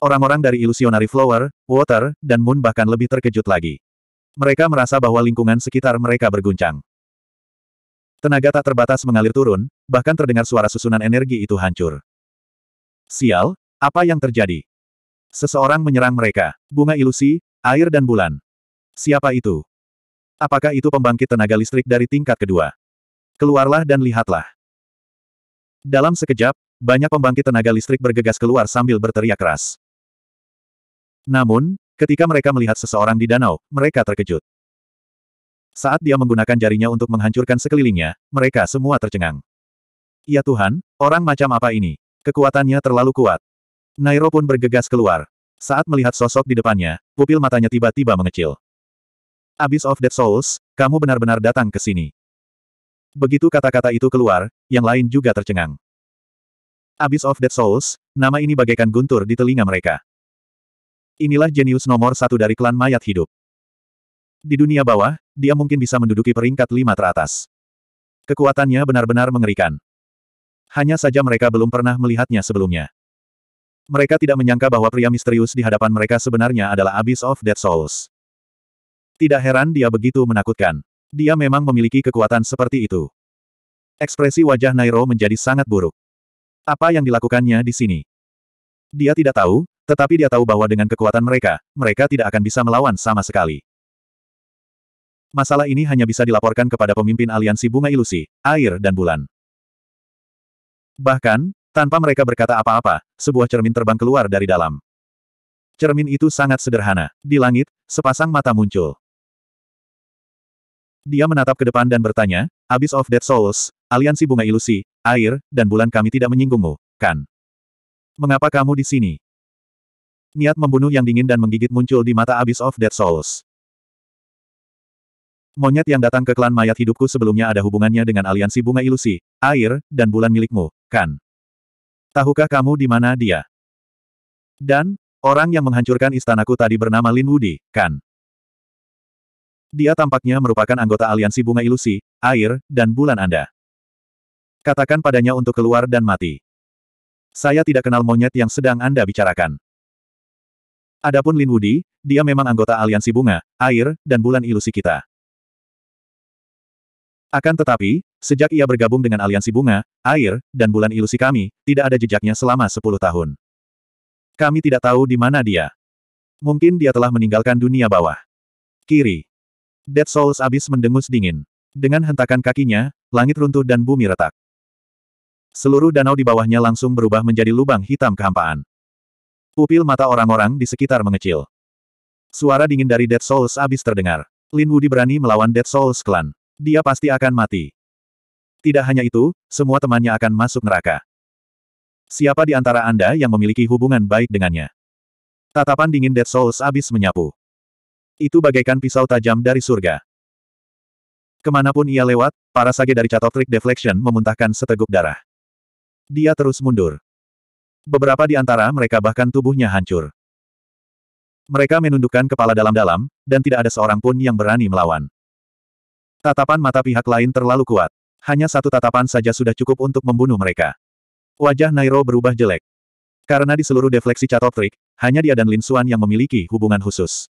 Orang-orang dari Illusionary Flower, Water, dan Moon bahkan lebih terkejut lagi. Mereka merasa bahwa lingkungan sekitar mereka berguncang. Tenaga tak terbatas mengalir turun, bahkan terdengar suara susunan energi itu hancur. Sial, apa yang terjadi? Seseorang menyerang mereka. Bunga ilusi, air dan bulan. Siapa itu? Apakah itu pembangkit tenaga listrik dari tingkat kedua? Keluarlah dan lihatlah. Dalam sekejap, banyak pembangkit tenaga listrik bergegas keluar sambil berteriak keras. Namun, ketika mereka melihat seseorang di danau, mereka terkejut. Saat dia menggunakan jarinya untuk menghancurkan sekelilingnya, mereka semua tercengang. Ya Tuhan, orang macam apa ini? Kekuatannya terlalu kuat. Nairo pun bergegas keluar. Saat melihat sosok di depannya, pupil matanya tiba-tiba mengecil. Abyss of Dead Souls, kamu benar-benar datang ke sini. Begitu kata-kata itu keluar, yang lain juga tercengang. Abyss of Dead Souls, nama ini bagaikan guntur di telinga mereka. Inilah jenius nomor satu dari klan mayat hidup. Di dunia bawah, dia mungkin bisa menduduki peringkat lima teratas. Kekuatannya benar-benar mengerikan. Hanya saja mereka belum pernah melihatnya sebelumnya. Mereka tidak menyangka bahwa pria misterius di hadapan mereka sebenarnya adalah Abyss of Dead Souls. Tidak heran dia begitu menakutkan. Dia memang memiliki kekuatan seperti itu. Ekspresi wajah Nairo menjadi sangat buruk. Apa yang dilakukannya di sini? Dia tidak tahu, tetapi dia tahu bahwa dengan kekuatan mereka, mereka tidak akan bisa melawan sama sekali. Masalah ini hanya bisa dilaporkan kepada pemimpin aliansi bunga ilusi, air dan bulan. Bahkan, tanpa mereka berkata apa-apa, sebuah cermin terbang keluar dari dalam. Cermin itu sangat sederhana. Di langit, sepasang mata muncul. Dia menatap ke depan dan bertanya, Abyss of Dead Souls, aliansi bunga ilusi, air, dan bulan kami tidak menyinggungmu, kan? Mengapa kamu di sini? Niat membunuh yang dingin dan menggigit muncul di mata Abyss of Dead Souls. Monyet yang datang ke klan mayat hidupku sebelumnya ada hubungannya dengan aliansi bunga ilusi, air, dan bulan milikmu, kan? Tahukah kamu di mana dia? Dan, orang yang menghancurkan istanaku tadi bernama Lin Wudi, kan? Dia tampaknya merupakan anggota aliansi bunga ilusi, air, dan bulan Anda. Katakan padanya untuk keluar dan mati. Saya tidak kenal monyet yang sedang Anda bicarakan. Adapun Lin Wudi, dia memang anggota aliansi bunga, air, dan bulan ilusi kita. Akan tetapi, sejak ia bergabung dengan aliansi bunga, air, dan bulan ilusi kami, tidak ada jejaknya selama 10 tahun. Kami tidak tahu di mana dia. Mungkin dia telah meninggalkan dunia bawah. Kiri. Dead Souls abis mendengus dingin. Dengan hentakan kakinya, langit runtuh dan bumi retak. Seluruh danau di bawahnya langsung berubah menjadi lubang hitam kehampaan. Pupil mata orang-orang di sekitar mengecil. Suara dingin dari Dead Souls abis terdengar. Lin Wudi berani melawan Dead Souls Clan. Dia pasti akan mati. Tidak hanya itu, semua temannya akan masuk neraka. Siapa di antara Anda yang memiliki hubungan baik dengannya? Tatapan dingin Dead Souls abis menyapu. Itu bagaikan pisau tajam dari surga. Kemanapun ia lewat, para sage dari catotrik Deflection memuntahkan seteguk darah. Dia terus mundur. Beberapa di antara mereka bahkan tubuhnya hancur. Mereka menundukkan kepala dalam-dalam, dan tidak ada seorang pun yang berani melawan. Tatapan mata pihak lain terlalu kuat. Hanya satu tatapan saja sudah cukup untuk membunuh mereka. Wajah Nairo berubah jelek. Karena di seluruh defleksi catotrik, hanya dia dan Lin Suan yang memiliki hubungan khusus.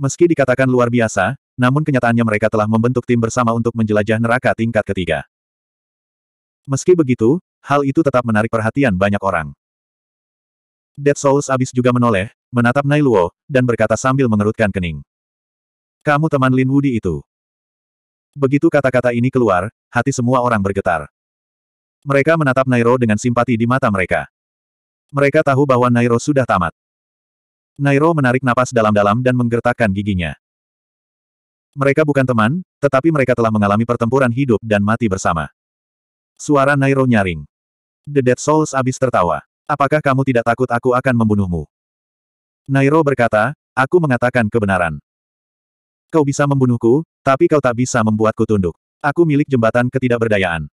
Meski dikatakan luar biasa, namun kenyataannya mereka telah membentuk tim bersama untuk menjelajah neraka tingkat ketiga. Meski begitu, hal itu tetap menarik perhatian banyak orang. Dead Souls abis juga menoleh, menatap Nailuo, dan berkata sambil mengerutkan kening. Kamu teman Lin Wudi itu. Begitu kata-kata ini keluar, hati semua orang bergetar. Mereka menatap Nairo dengan simpati di mata mereka. Mereka tahu bahwa Nairo sudah tamat. Nairo menarik napas dalam-dalam dan menggertakkan giginya. Mereka bukan teman, tetapi mereka telah mengalami pertempuran hidup dan mati bersama. Suara Nairo nyaring. The Dead Souls abis tertawa. Apakah kamu tidak takut aku akan membunuhmu? Nairo berkata, aku mengatakan kebenaran. Kau bisa membunuhku, tapi kau tak bisa membuatku tunduk. Aku milik jembatan ketidakberdayaan.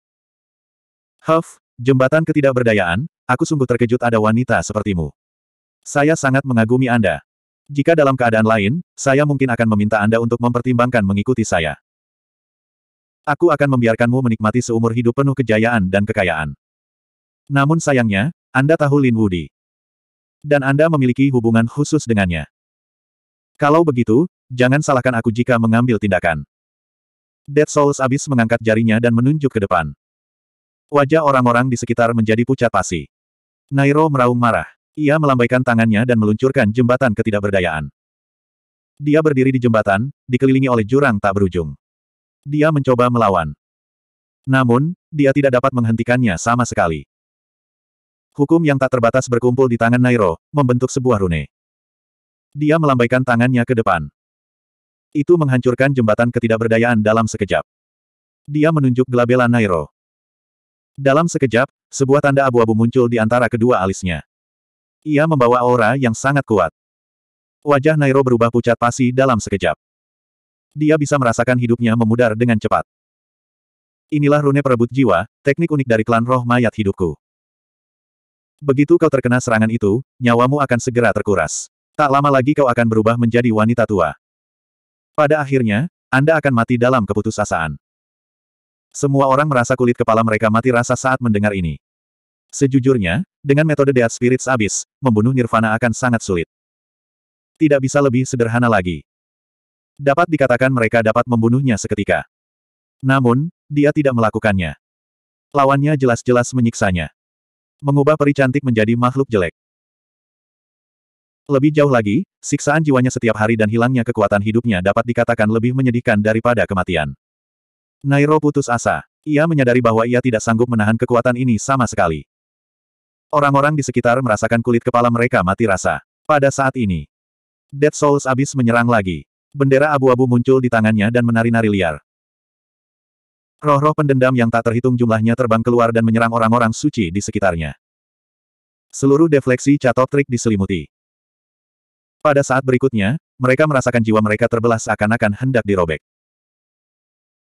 Huff, jembatan ketidakberdayaan, aku sungguh terkejut ada wanita sepertimu. Saya sangat mengagumi Anda. Jika dalam keadaan lain, saya mungkin akan meminta Anda untuk mempertimbangkan mengikuti saya. Aku akan membiarkanmu menikmati seumur hidup penuh kejayaan dan kekayaan. Namun sayangnya, Anda tahu Lin Wudi. Dan Anda memiliki hubungan khusus dengannya. Kalau begitu, jangan salahkan aku jika mengambil tindakan. Dead Souls abis mengangkat jarinya dan menunjuk ke depan. Wajah orang-orang di sekitar menjadi pucat pasi. Nairo meraung marah. Ia melambaikan tangannya dan meluncurkan jembatan ketidakberdayaan. Dia berdiri di jembatan, dikelilingi oleh jurang tak berujung. Dia mencoba melawan. Namun, dia tidak dapat menghentikannya sama sekali. Hukum yang tak terbatas berkumpul di tangan Nairo, membentuk sebuah rune. Dia melambaikan tangannya ke depan. Itu menghancurkan jembatan ketidakberdayaan dalam sekejap. Dia menunjuk gelabelan Nairo. Dalam sekejap, sebuah tanda abu-abu muncul di antara kedua alisnya. Ia membawa aura yang sangat kuat. Wajah Nairo berubah pucat pasi dalam sekejap. Dia bisa merasakan hidupnya memudar dengan cepat. Inilah rune perebut jiwa, teknik unik dari klan roh mayat hidupku. Begitu kau terkena serangan itu, nyawamu akan segera terkuras. Tak lama lagi kau akan berubah menjadi wanita tua. Pada akhirnya, Anda akan mati dalam keputusasaan. Semua orang merasa kulit kepala mereka mati rasa saat mendengar ini. Sejujurnya, dengan metode Death Spirits abis, membunuh Nirvana akan sangat sulit. Tidak bisa lebih sederhana lagi. Dapat dikatakan mereka dapat membunuhnya seketika. Namun, dia tidak melakukannya. Lawannya jelas-jelas menyiksanya. Mengubah peri cantik menjadi makhluk jelek. Lebih jauh lagi, siksaan jiwanya setiap hari dan hilangnya kekuatan hidupnya dapat dikatakan lebih menyedihkan daripada kematian. Nairo putus asa. Ia menyadari bahwa ia tidak sanggup menahan kekuatan ini sama sekali. Orang-orang di sekitar merasakan kulit kepala mereka mati rasa. Pada saat ini, Dead Souls abis menyerang lagi. Bendera abu-abu muncul di tangannya dan menari-nari liar. Roh-roh pendendam yang tak terhitung jumlahnya terbang keluar dan menyerang orang-orang suci di sekitarnya. Seluruh defleksi catok trik diselimuti. Pada saat berikutnya, mereka merasakan jiwa mereka terbelah seakan-akan hendak dirobek.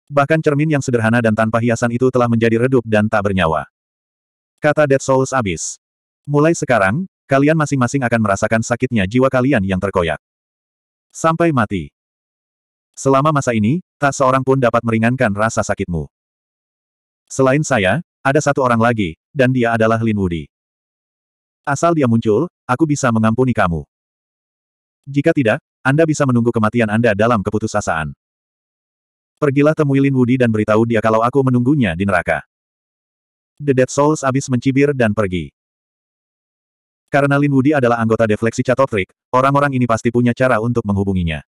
Bahkan cermin yang sederhana dan tanpa hiasan itu telah menjadi redup dan tak bernyawa. Kata Dead Souls abis. Mulai sekarang, kalian masing-masing akan merasakan sakitnya jiwa kalian yang terkoyak. Sampai mati. Selama masa ini, tak seorang pun dapat meringankan rasa sakitmu. Selain saya, ada satu orang lagi, dan dia adalah Lin Woody. Asal dia muncul, aku bisa mengampuni kamu. Jika tidak, Anda bisa menunggu kematian Anda dalam keputusasaan. Pergilah temui Lin Woody dan beritahu dia kalau aku menunggunya di neraka. The Dead Souls abis mencibir dan pergi. Karena Lin Wudi adalah anggota defleksi Catoptric, orang-orang ini pasti punya cara untuk menghubunginya.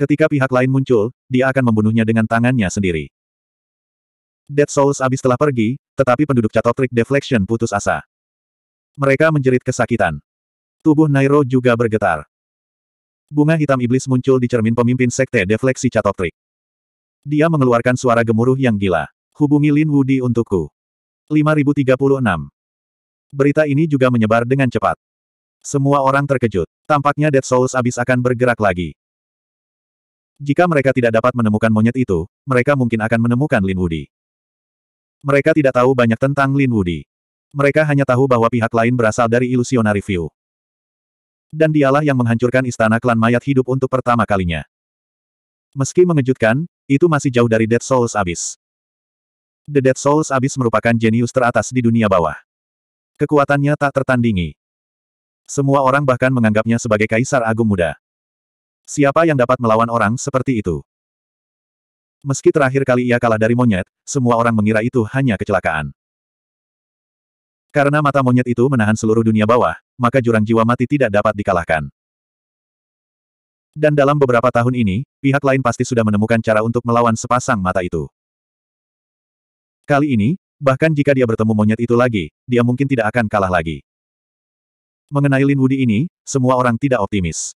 Ketika pihak lain muncul, dia akan membunuhnya dengan tangannya sendiri. Dead Souls abis telah pergi, tetapi penduduk Catoptric Deflection putus asa. Mereka menjerit kesakitan. Tubuh Nairo juga bergetar. Bunga hitam iblis muncul di cermin pemimpin sekte defleksi catoptrik. Dia mengeluarkan suara gemuruh yang gila. Hubungi Lin Wudi untukku. 5036. Berita ini juga menyebar dengan cepat. Semua orang terkejut. Tampaknya Dead Souls abis akan bergerak lagi. Jika mereka tidak dapat menemukan monyet itu, mereka mungkin akan menemukan Lin Wudi. Mereka tidak tahu banyak tentang Lin Wudi. Mereka hanya tahu bahwa pihak lain berasal dari Illusionary View. Dan dialah yang menghancurkan istana klan mayat hidup untuk pertama kalinya. Meski mengejutkan, itu masih jauh dari Dead Souls abis. The Dead Souls Abyss merupakan jenius teratas di dunia bawah. Kekuatannya tak tertandingi. Semua orang bahkan menganggapnya sebagai kaisar agung muda. Siapa yang dapat melawan orang seperti itu? Meski terakhir kali ia kalah dari monyet, semua orang mengira itu hanya kecelakaan. Karena mata monyet itu menahan seluruh dunia bawah, maka jurang jiwa mati tidak dapat dikalahkan. Dan dalam beberapa tahun ini, pihak lain pasti sudah menemukan cara untuk melawan sepasang mata itu. Kali ini, bahkan jika dia bertemu monyet itu lagi, dia mungkin tidak akan kalah lagi. Mengenai Lin Woody ini, semua orang tidak optimis.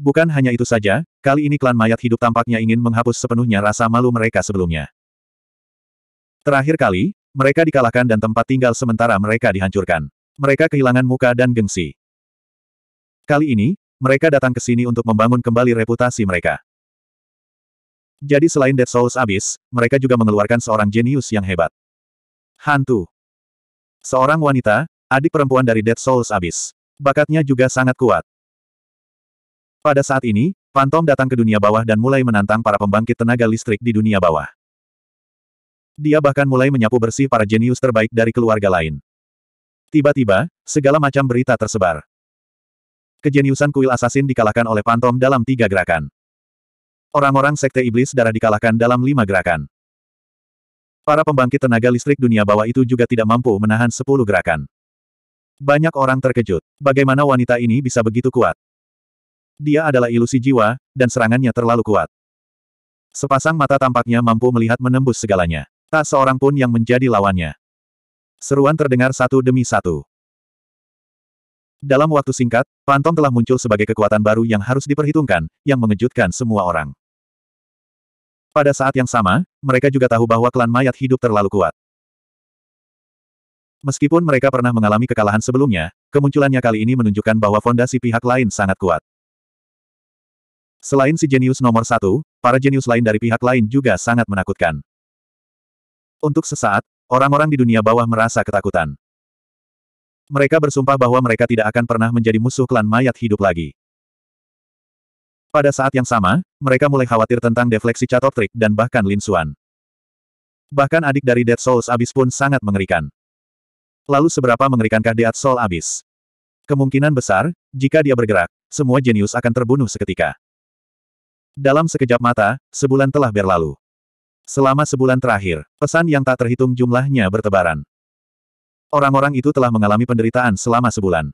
Bukan hanya itu saja, kali ini klan mayat hidup tampaknya ingin menghapus sepenuhnya rasa malu mereka sebelumnya. Terakhir kali, mereka dikalahkan dan tempat tinggal sementara mereka dihancurkan. Mereka kehilangan muka dan gengsi. Kali ini, mereka datang ke sini untuk membangun kembali reputasi mereka. Jadi selain Dead Souls abis, mereka juga mengeluarkan seorang jenius yang hebat. Hantu. Seorang wanita, adik perempuan dari Dead Souls abis. Bakatnya juga sangat kuat. Pada saat ini, pantom datang ke dunia bawah dan mulai menantang para pembangkit tenaga listrik di dunia bawah. Dia bahkan mulai menyapu bersih para jenius terbaik dari keluarga lain. Tiba-tiba, segala macam berita tersebar. Kejeniusan kuil asasin dikalahkan oleh pantom dalam tiga gerakan. Orang-orang sekte iblis darah dikalahkan dalam lima gerakan. Para pembangkit tenaga listrik dunia bawah itu juga tidak mampu menahan sepuluh gerakan. Banyak orang terkejut. Bagaimana wanita ini bisa begitu kuat? Dia adalah ilusi jiwa, dan serangannya terlalu kuat. Sepasang mata tampaknya mampu melihat menembus segalanya. Tak seorang pun yang menjadi lawannya. Seruan terdengar satu demi satu. Dalam waktu singkat, Pantong telah muncul sebagai kekuatan baru yang harus diperhitungkan, yang mengejutkan semua orang. Pada saat yang sama, mereka juga tahu bahwa klan mayat hidup terlalu kuat. Meskipun mereka pernah mengalami kekalahan sebelumnya, kemunculannya kali ini menunjukkan bahwa fondasi pihak lain sangat kuat. Selain si jenius nomor satu, para jenius lain dari pihak lain juga sangat menakutkan. Untuk sesaat, orang-orang di dunia bawah merasa ketakutan. Mereka bersumpah bahwa mereka tidak akan pernah menjadi musuh klan mayat hidup lagi. Pada saat yang sama, mereka mulai khawatir tentang defleksi catok trik dan bahkan Lin Xuan. Bahkan adik dari Dead Souls Abyss pun sangat mengerikan. Lalu seberapa mengerikankah Dead Soul Abyss? Kemungkinan besar, jika dia bergerak, semua jenius akan terbunuh seketika. Dalam sekejap mata, sebulan telah berlalu. Selama sebulan terakhir, pesan yang tak terhitung jumlahnya bertebaran. Orang-orang itu telah mengalami penderitaan selama sebulan.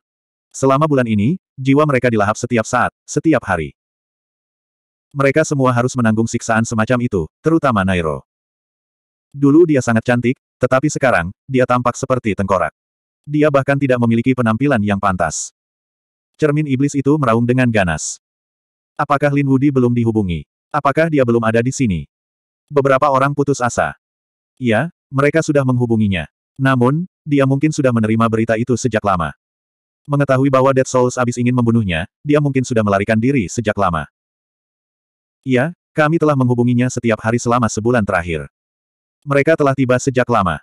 Selama bulan ini, jiwa mereka dilahap setiap saat, setiap hari. Mereka semua harus menanggung siksaan semacam itu, terutama Nairo. Dulu dia sangat cantik, tetapi sekarang, dia tampak seperti tengkorak. Dia bahkan tidak memiliki penampilan yang pantas. Cermin iblis itu meraung dengan ganas. Apakah Lin Wudi belum dihubungi? Apakah dia belum ada di sini? Beberapa orang putus asa. Iya, mereka sudah menghubunginya. Namun, dia mungkin sudah menerima berita itu sejak lama. Mengetahui bahwa Dead Souls abis ingin membunuhnya, dia mungkin sudah melarikan diri sejak lama. Iya, kami telah menghubunginya setiap hari selama sebulan terakhir. Mereka telah tiba sejak lama.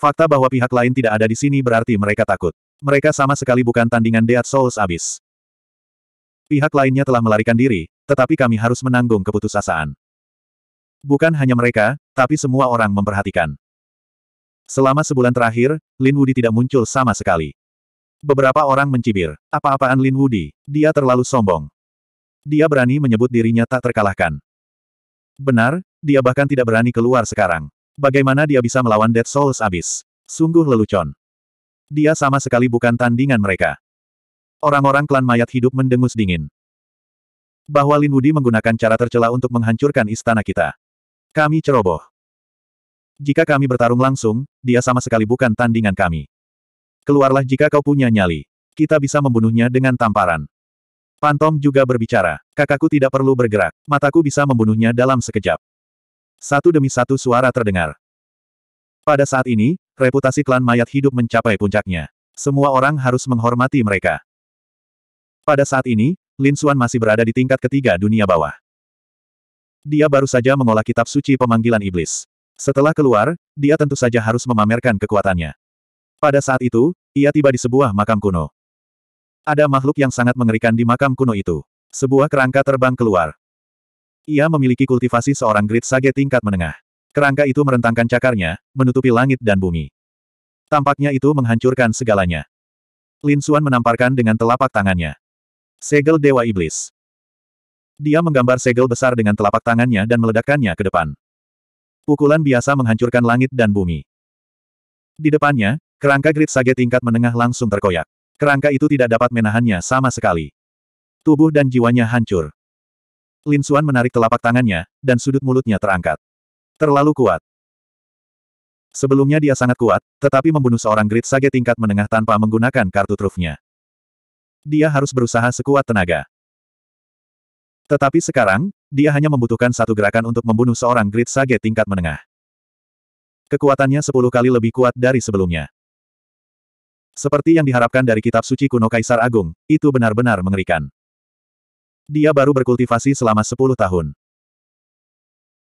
Fakta bahwa pihak lain tidak ada di sini berarti mereka takut. Mereka sama sekali bukan tandingan Dead Souls abis. Pihak lainnya telah melarikan diri, tetapi kami harus menanggung keputusasaan. Bukan hanya mereka, tapi semua orang memperhatikan. Selama sebulan terakhir, Lin Wudi tidak muncul sama sekali. Beberapa orang mencibir, apa-apaan Lin Wudi, dia terlalu sombong. Dia berani menyebut dirinya tak terkalahkan. Benar, dia bahkan tidak berani keluar sekarang. Bagaimana dia bisa melawan Dead Souls abis? Sungguh lelucon. Dia sama sekali bukan tandingan mereka. Orang-orang klan mayat hidup mendengus dingin. Bahwa Lin Wudi menggunakan cara tercela untuk menghancurkan istana kita. Kami ceroboh. Jika kami bertarung langsung, dia sama sekali bukan tandingan kami. Keluarlah jika kau punya nyali. Kita bisa membunuhnya dengan tamparan. Pantom juga berbicara. Kakakku tidak perlu bergerak. Mataku bisa membunuhnya dalam sekejap. Satu demi satu suara terdengar. Pada saat ini, reputasi klan mayat hidup mencapai puncaknya. Semua orang harus menghormati mereka. Pada saat ini, Lin Xuan masih berada di tingkat ketiga dunia bawah. Dia baru saja mengolah kitab suci pemanggilan iblis. Setelah keluar, dia tentu saja harus memamerkan kekuatannya. Pada saat itu, ia tiba di sebuah makam kuno. Ada makhluk yang sangat mengerikan di makam kuno itu. Sebuah kerangka terbang keluar. Ia memiliki kultivasi seorang grid sage tingkat menengah. Kerangka itu merentangkan cakarnya, menutupi langit dan bumi. Tampaknya itu menghancurkan segalanya. Lin Xuan menamparkan dengan telapak tangannya. Segel Dewa Iblis. Dia menggambar segel besar dengan telapak tangannya dan meledakkannya ke depan. Pukulan biasa menghancurkan langit dan bumi. Di depannya, kerangka grid sage tingkat menengah langsung terkoyak. Kerangka itu tidak dapat menahannya sama sekali. Tubuh dan jiwanya hancur. Lin Xuan menarik telapak tangannya, dan sudut mulutnya terangkat. Terlalu kuat. Sebelumnya dia sangat kuat, tetapi membunuh seorang grid sage tingkat menengah tanpa menggunakan kartu trufnya. Dia harus berusaha sekuat tenaga. Tetapi sekarang, dia hanya membutuhkan satu gerakan untuk membunuh seorang Great Sage tingkat menengah. Kekuatannya sepuluh kali lebih kuat dari sebelumnya. Seperti yang diharapkan dari kitab suci kuno Kaisar Agung, itu benar-benar mengerikan. Dia baru berkultivasi selama sepuluh tahun.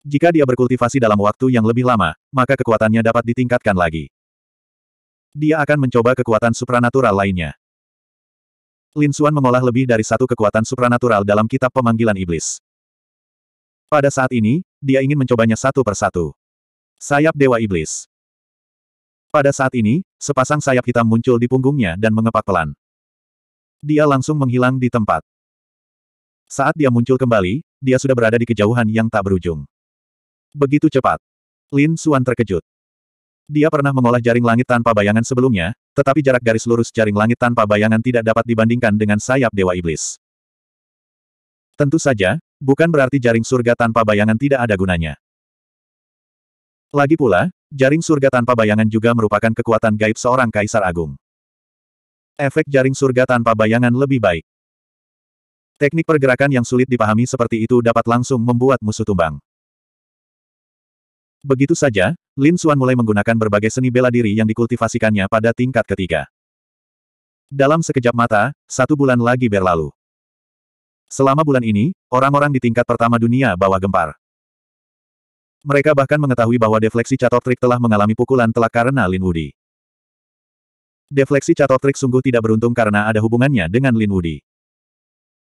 Jika dia berkultivasi dalam waktu yang lebih lama, maka kekuatannya dapat ditingkatkan lagi. Dia akan mencoba kekuatan supranatural lainnya. Lin Xuan mengolah lebih dari satu kekuatan supranatural dalam kitab pemanggilan iblis. Pada saat ini, dia ingin mencobanya satu persatu. Sayap Dewa Iblis. Pada saat ini, sepasang sayap hitam muncul di punggungnya dan mengepak pelan. Dia langsung menghilang di tempat. Saat dia muncul kembali, dia sudah berada di kejauhan yang tak berujung. Begitu cepat. Lin Suan terkejut. Dia pernah mengolah jaring langit tanpa bayangan sebelumnya, tetapi jarak garis lurus jaring langit tanpa bayangan tidak dapat dibandingkan dengan sayap Dewa Iblis. Tentu saja, bukan berarti jaring surga tanpa bayangan tidak ada gunanya. Lagi pula, jaring surga tanpa bayangan juga merupakan kekuatan gaib seorang kaisar agung. Efek jaring surga tanpa bayangan lebih baik. Teknik pergerakan yang sulit dipahami seperti itu dapat langsung membuat musuh tumbang. Begitu saja, Lin Xuan mulai menggunakan berbagai seni bela diri yang dikultivasikannya pada tingkat ketiga. Dalam sekejap mata, satu bulan lagi berlalu. Selama bulan ini, orang-orang di tingkat pertama dunia bawa gempar. Mereka bahkan mengetahui bahwa defleksi catotrik telah mengalami pukulan telak karena Lin Wudi. Defleksi catotrik sungguh tidak beruntung karena ada hubungannya dengan Lin Wudi.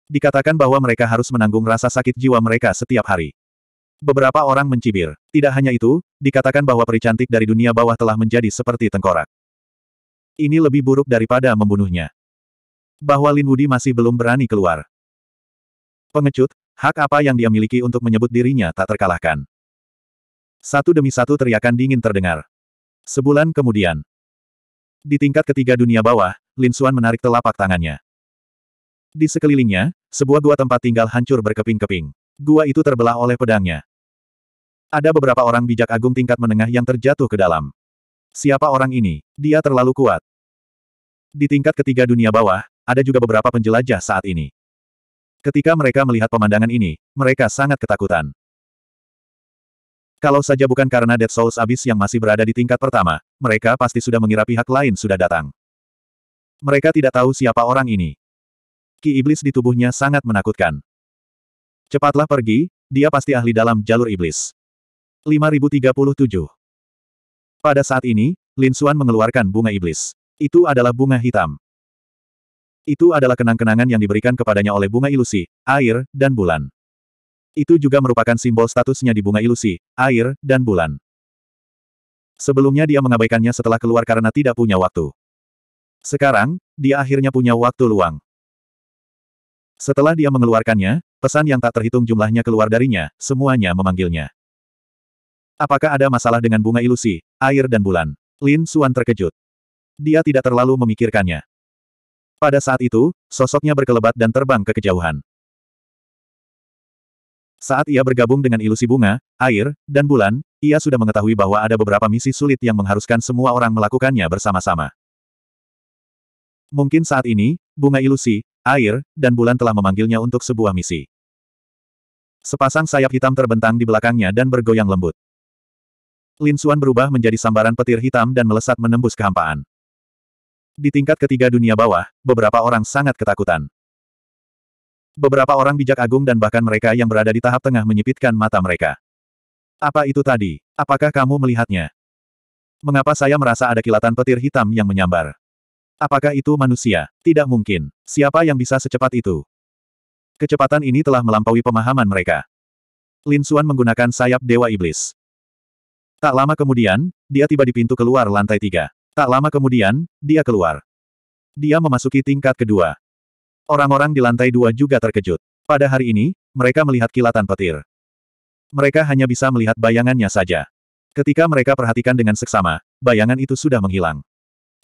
Dikatakan bahwa mereka harus menanggung rasa sakit jiwa mereka setiap hari. Beberapa orang mencibir. Tidak hanya itu, dikatakan bahwa peri cantik dari dunia bawah telah menjadi seperti tengkorak. Ini lebih buruk daripada membunuhnya. Bahwa Lin Wudi masih belum berani keluar. Pengecut, hak apa yang dia miliki untuk menyebut dirinya tak terkalahkan. Satu demi satu teriakan dingin terdengar. Sebulan kemudian. Di tingkat ketiga dunia bawah, Lin Xuan menarik telapak tangannya. Di sekelilingnya, sebuah gua tempat tinggal hancur berkeping-keping. Gua itu terbelah oleh pedangnya. Ada beberapa orang bijak agung tingkat menengah yang terjatuh ke dalam. Siapa orang ini? Dia terlalu kuat. Di tingkat ketiga dunia bawah, ada juga beberapa penjelajah saat ini. Ketika mereka melihat pemandangan ini, mereka sangat ketakutan. Kalau saja bukan karena Dead Souls abis yang masih berada di tingkat pertama, mereka pasti sudah mengira pihak lain sudah datang. Mereka tidak tahu siapa orang ini. Ki iblis di tubuhnya sangat menakutkan. Cepatlah pergi, dia pasti ahli dalam jalur iblis. 5037 Pada saat ini, Lin Suan mengeluarkan bunga iblis. Itu adalah bunga hitam. Itu adalah kenang-kenangan yang diberikan kepadanya oleh bunga ilusi, air, dan bulan. Itu juga merupakan simbol statusnya di bunga ilusi, air, dan bulan. Sebelumnya dia mengabaikannya setelah keluar karena tidak punya waktu. Sekarang, dia akhirnya punya waktu luang. Setelah dia mengeluarkannya, pesan yang tak terhitung jumlahnya keluar darinya, semuanya memanggilnya. Apakah ada masalah dengan bunga ilusi, air dan bulan? Lin Suan terkejut. Dia tidak terlalu memikirkannya. Pada saat itu, sosoknya berkelebat dan terbang ke kejauhan. Saat ia bergabung dengan ilusi bunga, air, dan bulan, ia sudah mengetahui bahwa ada beberapa misi sulit yang mengharuskan semua orang melakukannya bersama-sama. Mungkin saat ini, bunga ilusi, air, dan bulan telah memanggilnya untuk sebuah misi. Sepasang sayap hitam terbentang di belakangnya dan bergoyang lembut. Lin Suan berubah menjadi sambaran petir hitam dan melesat menembus kehampaan. Di tingkat ketiga dunia bawah, beberapa orang sangat ketakutan. Beberapa orang bijak agung dan bahkan mereka yang berada di tahap tengah menyipitkan mata mereka. Apa itu tadi? Apakah kamu melihatnya? Mengapa saya merasa ada kilatan petir hitam yang menyambar? Apakah itu manusia? Tidak mungkin. Siapa yang bisa secepat itu? Kecepatan ini telah melampaui pemahaman mereka. Lin Xuan menggunakan sayap Dewa Iblis. Tak lama kemudian, dia tiba di pintu keluar lantai tiga. Tak lama kemudian, dia keluar. Dia memasuki tingkat kedua. Orang-orang di lantai dua juga terkejut. Pada hari ini, mereka melihat kilatan petir. Mereka hanya bisa melihat bayangannya saja. Ketika mereka perhatikan dengan seksama, bayangan itu sudah menghilang.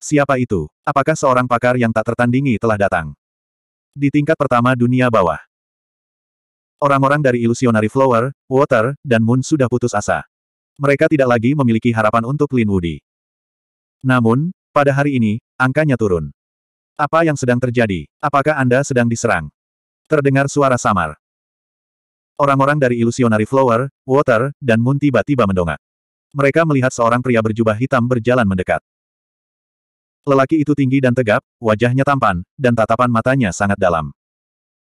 Siapa itu? Apakah seorang pakar yang tak tertandingi telah datang? Di tingkat pertama dunia bawah. Orang-orang dari Illusionary Flower, Water, dan Moon sudah putus asa. Mereka tidak lagi memiliki harapan untuk Lin Woody. Namun, pada hari ini, angkanya turun. Apa yang sedang terjadi? Apakah Anda sedang diserang? Terdengar suara samar. Orang-orang dari Illusionary Flower, Water, dan Moon tiba-tiba mendongak. Mereka melihat seorang pria berjubah hitam berjalan mendekat. Lelaki itu tinggi dan tegap, wajahnya tampan, dan tatapan matanya sangat dalam.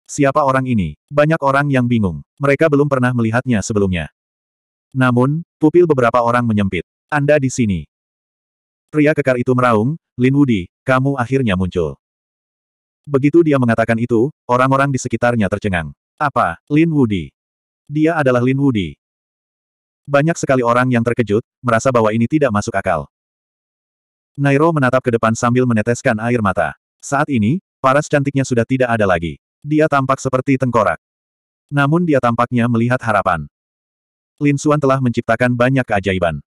Siapa orang ini? Banyak orang yang bingung. Mereka belum pernah melihatnya sebelumnya. Namun, pupil beberapa orang menyempit. Anda di sini. Pria kekar itu meraung, Lin Wudi, kamu akhirnya muncul. Begitu dia mengatakan itu, orang-orang di sekitarnya tercengang. Apa, Lin Wudi? Dia adalah Lin Wudi. Banyak sekali orang yang terkejut, merasa bahwa ini tidak masuk akal. Nairo menatap ke depan sambil meneteskan air mata. Saat ini, paras cantiknya sudah tidak ada lagi. Dia tampak seperti tengkorak. Namun dia tampaknya melihat harapan. Lin Xuan telah menciptakan banyak keajaiban.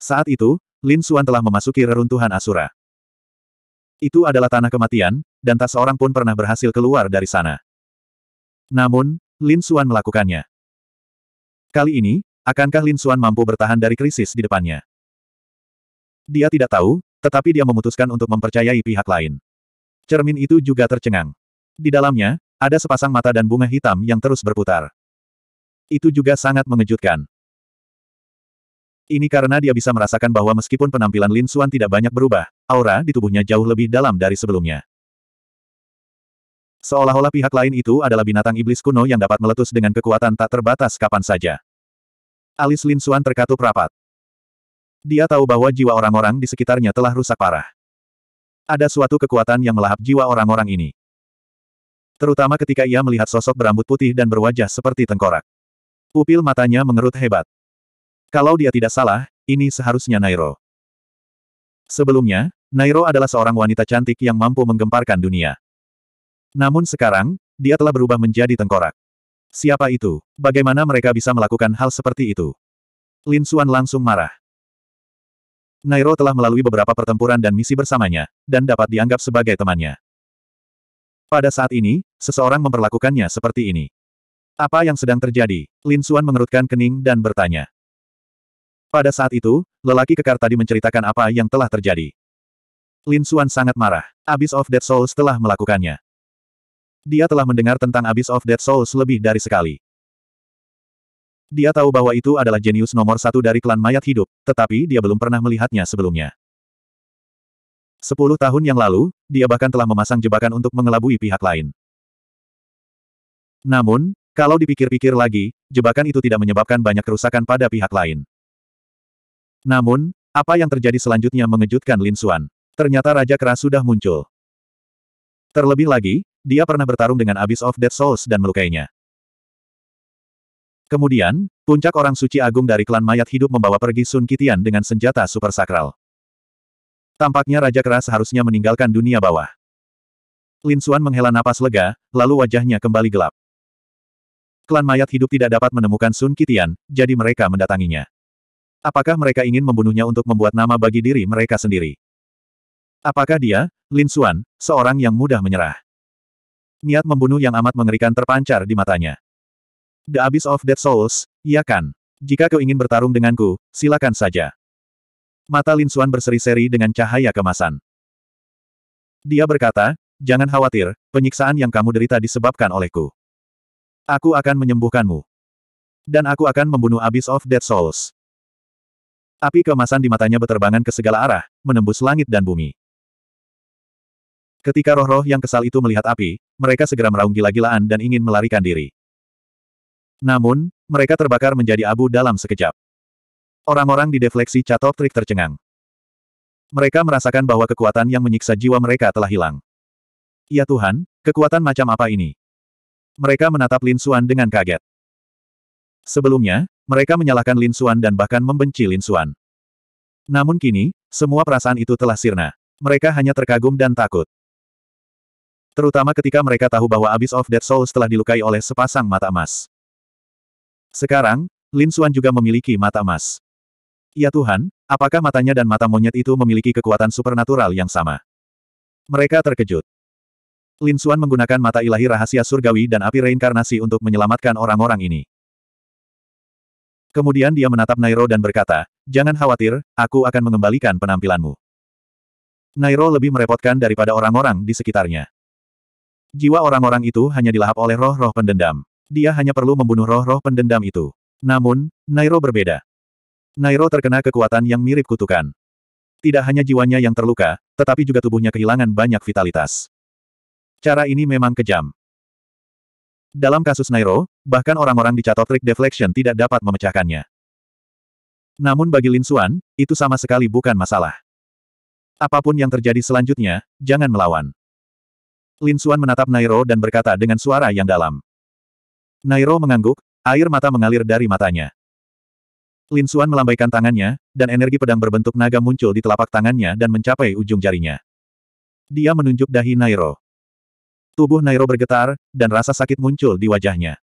Saat itu, Lin Suan telah memasuki reruntuhan Asura. Itu adalah tanah kematian, dan tak seorang pun pernah berhasil keluar dari sana. Namun, Lin Suan melakukannya. Kali ini, akankah Lin Suan mampu bertahan dari krisis di depannya? Dia tidak tahu, tetapi dia memutuskan untuk mempercayai pihak lain. Cermin itu juga tercengang. Di dalamnya, ada sepasang mata dan bunga hitam yang terus berputar. Itu juga sangat mengejutkan. Ini karena dia bisa merasakan bahwa meskipun penampilan Lin Xuan tidak banyak berubah, aura di tubuhnya jauh lebih dalam dari sebelumnya. Seolah-olah pihak lain itu adalah binatang iblis kuno yang dapat meletus dengan kekuatan tak terbatas kapan saja. Alis Lin Xuan terkatup rapat. Dia tahu bahwa jiwa orang-orang di sekitarnya telah rusak parah. Ada suatu kekuatan yang melahap jiwa orang-orang ini. Terutama ketika ia melihat sosok berambut putih dan berwajah seperti tengkorak. Pupil matanya mengerut hebat. Kalau dia tidak salah, ini seharusnya Nairo. Sebelumnya, Nairo adalah seorang wanita cantik yang mampu menggemparkan dunia. Namun sekarang, dia telah berubah menjadi tengkorak. Siapa itu? Bagaimana mereka bisa melakukan hal seperti itu? Lin Suan langsung marah. Nairo telah melalui beberapa pertempuran dan misi bersamanya, dan dapat dianggap sebagai temannya. Pada saat ini, seseorang memperlakukannya seperti ini. Apa yang sedang terjadi? Lin Suan mengerutkan kening dan bertanya. Pada saat itu, lelaki kekar tadi menceritakan apa yang telah terjadi. Lin Xuan sangat marah. Abyss of Dead Souls telah melakukannya. Dia telah mendengar tentang Abyss of Dead Souls lebih dari sekali. Dia tahu bahwa itu adalah jenius nomor satu dari klan mayat hidup, tetapi dia belum pernah melihatnya sebelumnya. Sepuluh tahun yang lalu, dia bahkan telah memasang jebakan untuk mengelabui pihak lain. Namun, kalau dipikir-pikir lagi, jebakan itu tidak menyebabkan banyak kerusakan pada pihak lain. Namun, apa yang terjadi selanjutnya mengejutkan Lin Xuan. Ternyata Raja Kera sudah muncul. Terlebih lagi, dia pernah bertarung dengan Abyss of Dead Souls dan melukainya. Kemudian, puncak orang suci agung dari klan mayat hidup membawa pergi Sun Kitian dengan senjata super sakral. Tampaknya Raja Kera seharusnya meninggalkan dunia bawah. Lin Xuan menghela napas lega, lalu wajahnya kembali gelap. Klan mayat hidup tidak dapat menemukan Sun Kitian, jadi mereka mendatanginya. Apakah mereka ingin membunuhnya untuk membuat nama bagi diri mereka sendiri? Apakah dia, Lin Xuan, seorang yang mudah menyerah? Niat membunuh yang amat mengerikan terpancar di matanya. The Abyss of Dead Souls, iya kan? Jika kau ingin bertarung denganku, silakan saja. Mata Lin Xuan berseri-seri dengan cahaya kemasan. Dia berkata, jangan khawatir, penyiksaan yang kamu derita disebabkan olehku. Aku akan menyembuhkanmu. Dan aku akan membunuh Abyss of Dead Souls. Api kemasan di matanya beterbangan ke segala arah, menembus langit dan bumi. Ketika roh-roh yang kesal itu melihat api, mereka segera meraung gila-gilaan dan ingin melarikan diri. Namun, mereka terbakar menjadi abu dalam sekejap. Orang-orang di defleksi catok trik tercengang. Mereka merasakan bahwa kekuatan yang menyiksa jiwa mereka telah hilang. Ya Tuhan, kekuatan macam apa ini? Mereka menatap Lin Suan dengan kaget. Sebelumnya, mereka menyalahkan Lin Xuan dan bahkan membenci Lin Xuan. Namun kini, semua perasaan itu telah sirna. Mereka hanya terkagum dan takut. Terutama ketika mereka tahu bahwa Abyss of Dead Souls telah dilukai oleh sepasang mata emas. Sekarang, Lin Xuan juga memiliki mata emas. Ya Tuhan, apakah matanya dan mata monyet itu memiliki kekuatan supernatural yang sama? Mereka terkejut. Lin Xuan menggunakan mata ilahi rahasia surgawi dan api reinkarnasi untuk menyelamatkan orang-orang ini. Kemudian dia menatap Nairo dan berkata, Jangan khawatir, aku akan mengembalikan penampilanmu. Nairo lebih merepotkan daripada orang-orang di sekitarnya. Jiwa orang-orang itu hanya dilahap oleh roh-roh pendendam. Dia hanya perlu membunuh roh-roh pendendam itu. Namun, Nairo berbeda. Nairo terkena kekuatan yang mirip kutukan. Tidak hanya jiwanya yang terluka, tetapi juga tubuhnya kehilangan banyak vitalitas. Cara ini memang kejam. Dalam kasus Nairo, bahkan orang-orang di catotrik Deflection tidak dapat memecahkannya. Namun bagi Lin Xuan, itu sama sekali bukan masalah. Apapun yang terjadi selanjutnya, jangan melawan. Lin Xuan menatap Nairo dan berkata dengan suara yang dalam. Nairo mengangguk, air mata mengalir dari matanya. Lin Xuan melambaikan tangannya, dan energi pedang berbentuk naga muncul di telapak tangannya dan mencapai ujung jarinya. Dia menunjuk dahi Nairo. Tubuh Nairo bergetar, dan rasa sakit muncul di wajahnya.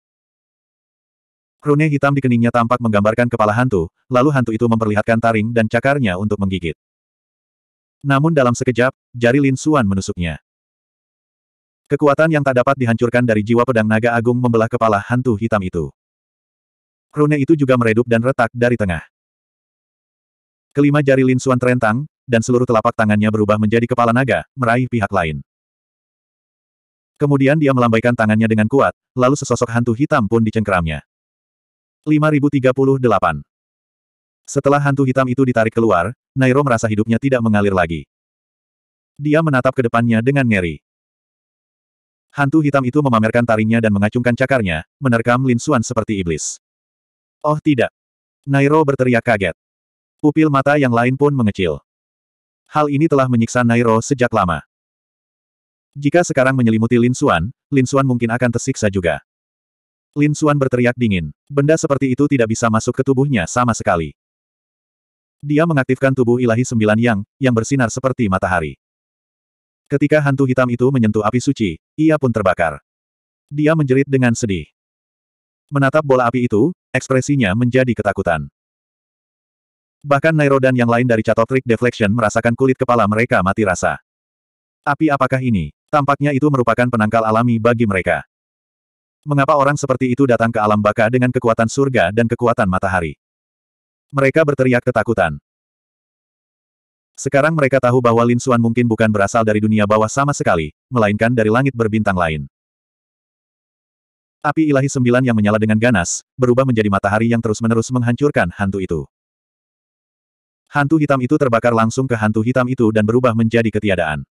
Rune hitam di keningnya tampak menggambarkan kepala hantu, lalu hantu itu memperlihatkan taring dan cakarnya untuk menggigit. Namun dalam sekejap, jari Lin Suan menusuknya. Kekuatan yang tak dapat dihancurkan dari jiwa pedang naga agung membelah kepala hantu hitam itu. Rune itu juga meredup dan retak dari tengah. Kelima jari Lin Suan terentang, dan seluruh telapak tangannya berubah menjadi kepala naga, meraih pihak lain. Kemudian dia melambaikan tangannya dengan kuat, lalu sesosok hantu hitam pun dicengkeramnya. 5038. Setelah hantu hitam itu ditarik keluar, Nairo merasa hidupnya tidak mengalir lagi. Dia menatap ke depannya dengan ngeri. Hantu hitam itu memamerkan taringnya dan mengacungkan cakarnya, menerkam Lin Xuan seperti iblis. Oh tidak! Nairo berteriak kaget. Pupil mata yang lain pun mengecil. Hal ini telah menyiksa Nairo sejak lama. Jika sekarang menyelimuti Lin Xuan, Lin Xuan mungkin akan tersiksa juga. Lin Suan berteriak dingin. Benda seperti itu tidak bisa masuk ke tubuhnya sama sekali. Dia mengaktifkan tubuh ilahi sembilan yang, yang bersinar seperti matahari. Ketika hantu hitam itu menyentuh api suci, ia pun terbakar. Dia menjerit dengan sedih. Menatap bola api itu, ekspresinya menjadi ketakutan. Bahkan Nairo dan yang lain dari catotrik Deflection merasakan kulit kepala mereka mati rasa. Api apakah ini? Tampaknya itu merupakan penangkal alami bagi mereka. Mengapa orang seperti itu datang ke alam baka dengan kekuatan surga dan kekuatan matahari? Mereka berteriak ketakutan. Sekarang mereka tahu bahwa Lin Xuan mungkin bukan berasal dari dunia bawah sama sekali, melainkan dari langit berbintang lain. Api ilahi sembilan yang menyala dengan ganas, berubah menjadi matahari yang terus-menerus menghancurkan hantu itu. Hantu hitam itu terbakar langsung ke hantu hitam itu dan berubah menjadi ketiadaan.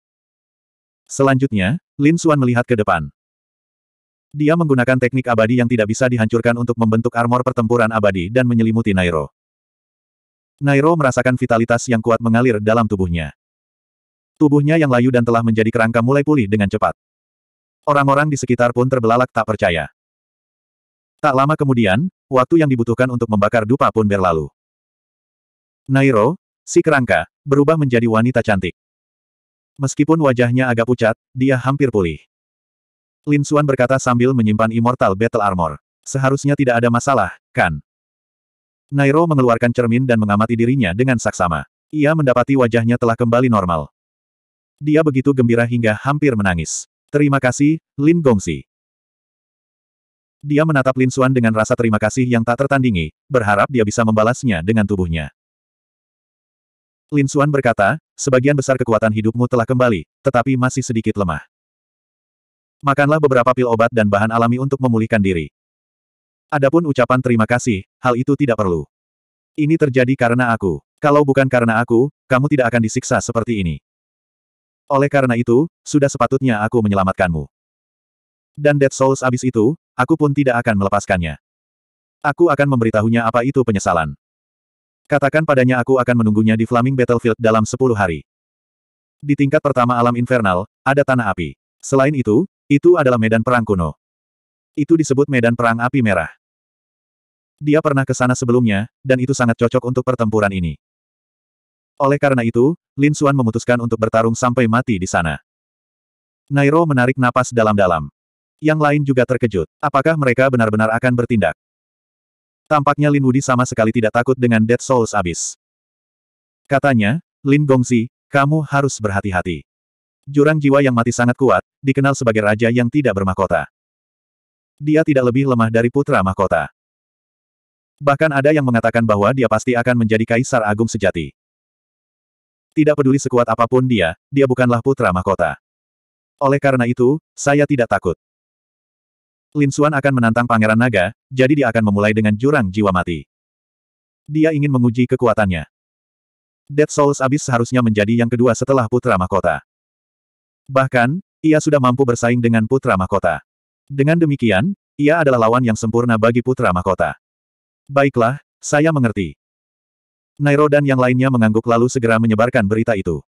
Selanjutnya, Lin Xuan melihat ke depan. Dia menggunakan teknik abadi yang tidak bisa dihancurkan untuk membentuk armor pertempuran abadi dan menyelimuti Nairo. Nairo merasakan vitalitas yang kuat mengalir dalam tubuhnya. Tubuhnya yang layu dan telah menjadi kerangka mulai pulih dengan cepat. Orang-orang di sekitar pun terbelalak tak percaya. Tak lama kemudian, waktu yang dibutuhkan untuk membakar dupa pun berlalu. Nairo, si kerangka, berubah menjadi wanita cantik. Meskipun wajahnya agak pucat, dia hampir pulih. Lin Suan berkata sambil menyimpan Immortal Battle Armor. Seharusnya tidak ada masalah, kan? Nairo mengeluarkan cermin dan mengamati dirinya dengan saksama. Ia mendapati wajahnya telah kembali normal. Dia begitu gembira hingga hampir menangis. Terima kasih, Lin Gongsi. Dia menatap Lin Suan dengan rasa terima kasih yang tak tertandingi, berharap dia bisa membalasnya dengan tubuhnya. Lin Suan berkata, sebagian besar kekuatan hidupmu telah kembali, tetapi masih sedikit lemah. Makanlah beberapa pil obat dan bahan alami untuk memulihkan diri. Adapun ucapan terima kasih, hal itu tidak perlu. Ini terjadi karena aku. Kalau bukan karena aku, kamu tidak akan disiksa seperti ini. Oleh karena itu, sudah sepatutnya aku menyelamatkanmu. Dan Dead Souls abis itu, aku pun tidak akan melepaskannya. Aku akan memberitahunya apa itu penyesalan. Katakan padanya aku akan menunggunya di Flaming Battlefield dalam 10 hari. Di tingkat pertama alam infernal, ada tanah api. Selain itu, itu adalah medan perang kuno. Itu disebut medan perang api merah. Dia pernah ke sana sebelumnya, dan itu sangat cocok untuk pertempuran ini. Oleh karena itu, Lin Suan memutuskan untuk bertarung sampai mati di sana. Nairo menarik napas dalam-dalam. Yang lain juga terkejut. Apakah mereka benar-benar akan bertindak? Tampaknya Lin Wudi sama sekali tidak takut dengan Dead Souls abis. Katanya, Lin Gongzi, kamu harus berhati-hati. Jurang jiwa yang mati sangat kuat, dikenal sebagai raja yang tidak bermahkota. Dia tidak lebih lemah dari putra mahkota. Bahkan ada yang mengatakan bahwa dia pasti akan menjadi kaisar agung sejati. Tidak peduli sekuat apapun dia, dia bukanlah putra mahkota. Oleh karena itu, saya tidak takut. Lin Xuan akan menantang Pangeran Naga, jadi dia akan memulai dengan jurang jiwa mati. Dia ingin menguji kekuatannya. Dead Souls Abyss seharusnya menjadi yang kedua setelah Putra Mahkota. Bahkan, ia sudah mampu bersaing dengan Putra Mahkota. Dengan demikian, ia adalah lawan yang sempurna bagi Putra Mahkota. Baiklah, saya mengerti. Nairo dan yang lainnya mengangguk lalu segera menyebarkan berita itu.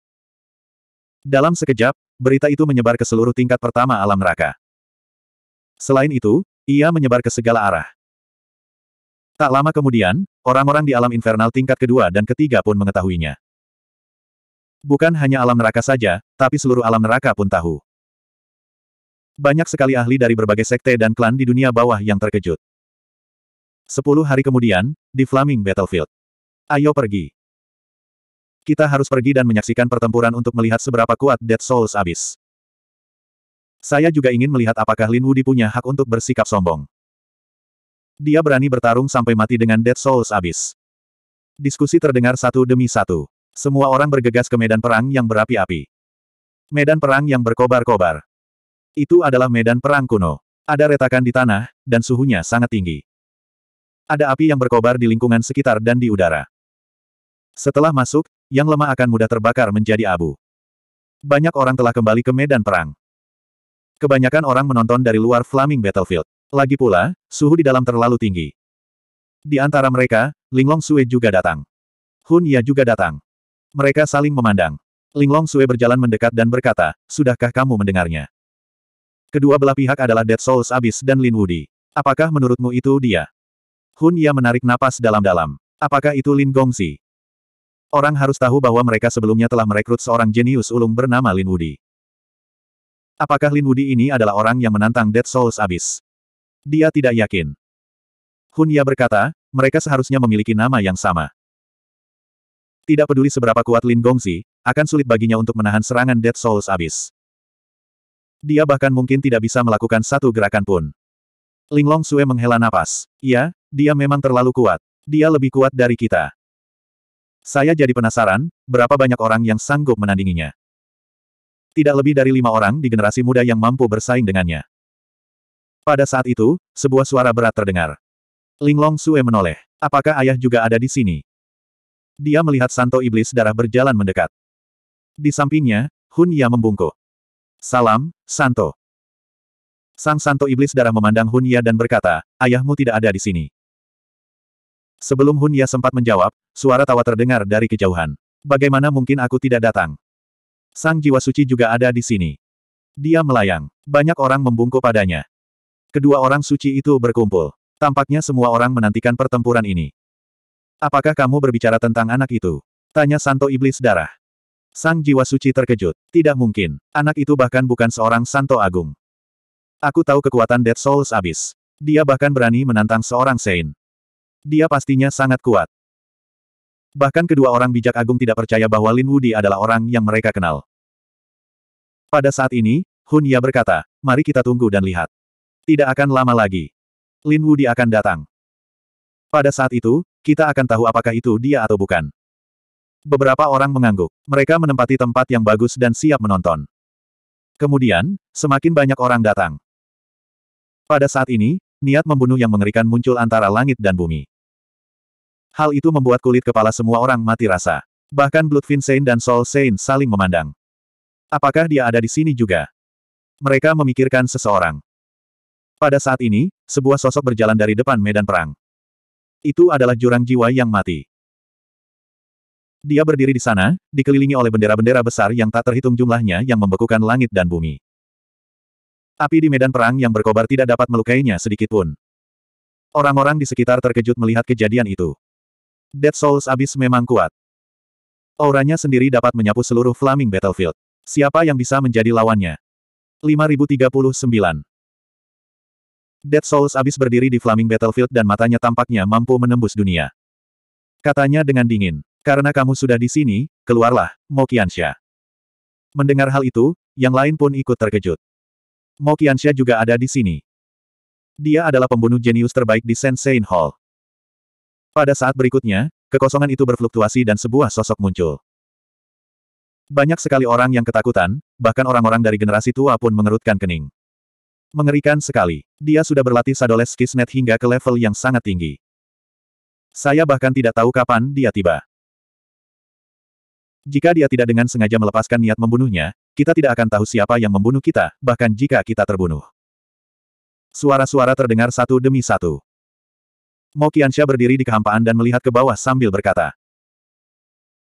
Dalam sekejap, berita itu menyebar ke seluruh tingkat pertama alam neraka. Selain itu, ia menyebar ke segala arah. Tak lama kemudian, orang-orang di alam infernal tingkat kedua dan ketiga pun mengetahuinya. Bukan hanya alam neraka saja, tapi seluruh alam neraka pun tahu. Banyak sekali ahli dari berbagai sekte dan klan di dunia bawah yang terkejut. Sepuluh hari kemudian, di Flaming Battlefield. Ayo pergi. Kita harus pergi dan menyaksikan pertempuran untuk melihat seberapa kuat Dead Souls abis. Saya juga ingin melihat apakah Lin Wudi punya hak untuk bersikap sombong. Dia berani bertarung sampai mati dengan Dead Souls abis. Diskusi terdengar satu demi satu. Semua orang bergegas ke medan perang yang berapi-api. Medan perang yang berkobar-kobar. Itu adalah medan perang kuno. Ada retakan di tanah, dan suhunya sangat tinggi. Ada api yang berkobar di lingkungan sekitar dan di udara. Setelah masuk, yang lemah akan mudah terbakar menjadi abu. Banyak orang telah kembali ke medan perang. Kebanyakan orang menonton dari luar Flaming Battlefield. Lagi pula, suhu di dalam terlalu tinggi. Di antara mereka, Linglong Sue juga datang. Hun Ya juga datang. Mereka saling memandang. Linglong Sue berjalan mendekat dan berkata, Sudahkah kamu mendengarnya? Kedua belah pihak adalah Dead Souls Abyss dan Lin Wudi. Apakah menurutmu itu dia? Hun Ya menarik napas dalam-dalam. Apakah itu Lin Gongzi? Orang harus tahu bahwa mereka sebelumnya telah merekrut seorang jenius ulung bernama Lin Wudi. Apakah Lin Wudi ini adalah orang yang menantang Dead Souls Abyss? Dia tidak yakin. Hun Ya berkata, mereka seharusnya memiliki nama yang sama. Tidak peduli seberapa kuat Lin Gongzi, akan sulit baginya untuk menahan serangan Dead Souls abis. Dia bahkan mungkin tidak bisa melakukan satu gerakan pun. Linglong Sue menghela napas. Ya, dia memang terlalu kuat. Dia lebih kuat dari kita. Saya jadi penasaran, berapa banyak orang yang sanggup menandinginya. Tidak lebih dari lima orang di generasi muda yang mampu bersaing dengannya. Pada saat itu, sebuah suara berat terdengar. Linglong Sue menoleh. Apakah ayah juga ada di sini? Dia melihat Santo Iblis darah berjalan mendekat. Di sampingnya, Hun Ya membungkuk. Salam, Santo. Sang Santo Iblis darah memandang Hun Ya dan berkata, ayahmu tidak ada di sini. Sebelum Hun Ya sempat menjawab, suara tawa terdengar dari kejauhan. Bagaimana mungkin aku tidak datang? Sang Jiwa Suci juga ada di sini. Dia melayang. Banyak orang membungkuk padanya. Kedua orang suci itu berkumpul. Tampaknya semua orang menantikan pertempuran ini. Apakah kamu berbicara tentang anak itu? Tanya Santo Iblis Darah. Sang Jiwa Suci terkejut. Tidak mungkin. Anak itu bahkan bukan seorang Santo Agung. Aku tahu kekuatan Dead Souls abis. Dia bahkan berani menantang seorang Sein. Dia pastinya sangat kuat. Bahkan kedua orang bijak agung tidak percaya bahwa Lin Wudi adalah orang yang mereka kenal. Pada saat ini, Hun Ya berkata, mari kita tunggu dan lihat. Tidak akan lama lagi. Lin Wudi akan datang. Pada saat itu, kita akan tahu apakah itu dia atau bukan. Beberapa orang mengangguk. Mereka menempati tempat yang bagus dan siap menonton. Kemudian, semakin banyak orang datang. Pada saat ini, niat membunuh yang mengerikan muncul antara langit dan bumi. Hal itu membuat kulit kepala semua orang mati rasa. Bahkan Bloodfin dan Soul Saint saling memandang. Apakah dia ada di sini juga? Mereka memikirkan seseorang. Pada saat ini, sebuah sosok berjalan dari depan medan perang. Itu adalah jurang jiwa yang mati. Dia berdiri di sana, dikelilingi oleh bendera-bendera besar yang tak terhitung jumlahnya yang membekukan langit dan bumi. Api di medan perang yang berkobar tidak dapat melukainya sedikit pun. Orang-orang di sekitar terkejut melihat kejadian itu. Dead Souls abis memang kuat. Auranya sendiri dapat menyapu seluruh Flaming Battlefield. Siapa yang bisa menjadi lawannya? 5039 Dead Souls abis berdiri di Flaming Battlefield dan matanya tampaknya mampu menembus dunia. Katanya dengan dingin, karena kamu sudah di sini, keluarlah, Mokiansha. Mendengar hal itu, yang lain pun ikut terkejut. Mokiansha juga ada di sini. Dia adalah pembunuh jenius terbaik di Sensei Hall. Pada saat berikutnya, kekosongan itu berfluktuasi dan sebuah sosok muncul. Banyak sekali orang yang ketakutan, bahkan orang-orang dari generasi tua pun mengerutkan kening. Mengerikan sekali. Dia sudah berlatih Sadoles Kisnet hingga ke level yang sangat tinggi. Saya bahkan tidak tahu kapan dia tiba. Jika dia tidak dengan sengaja melepaskan niat membunuhnya, kita tidak akan tahu siapa yang membunuh kita, bahkan jika kita terbunuh. Suara-suara terdengar satu demi satu. Mo Qiansha berdiri di kehampaan dan melihat ke bawah sambil berkata.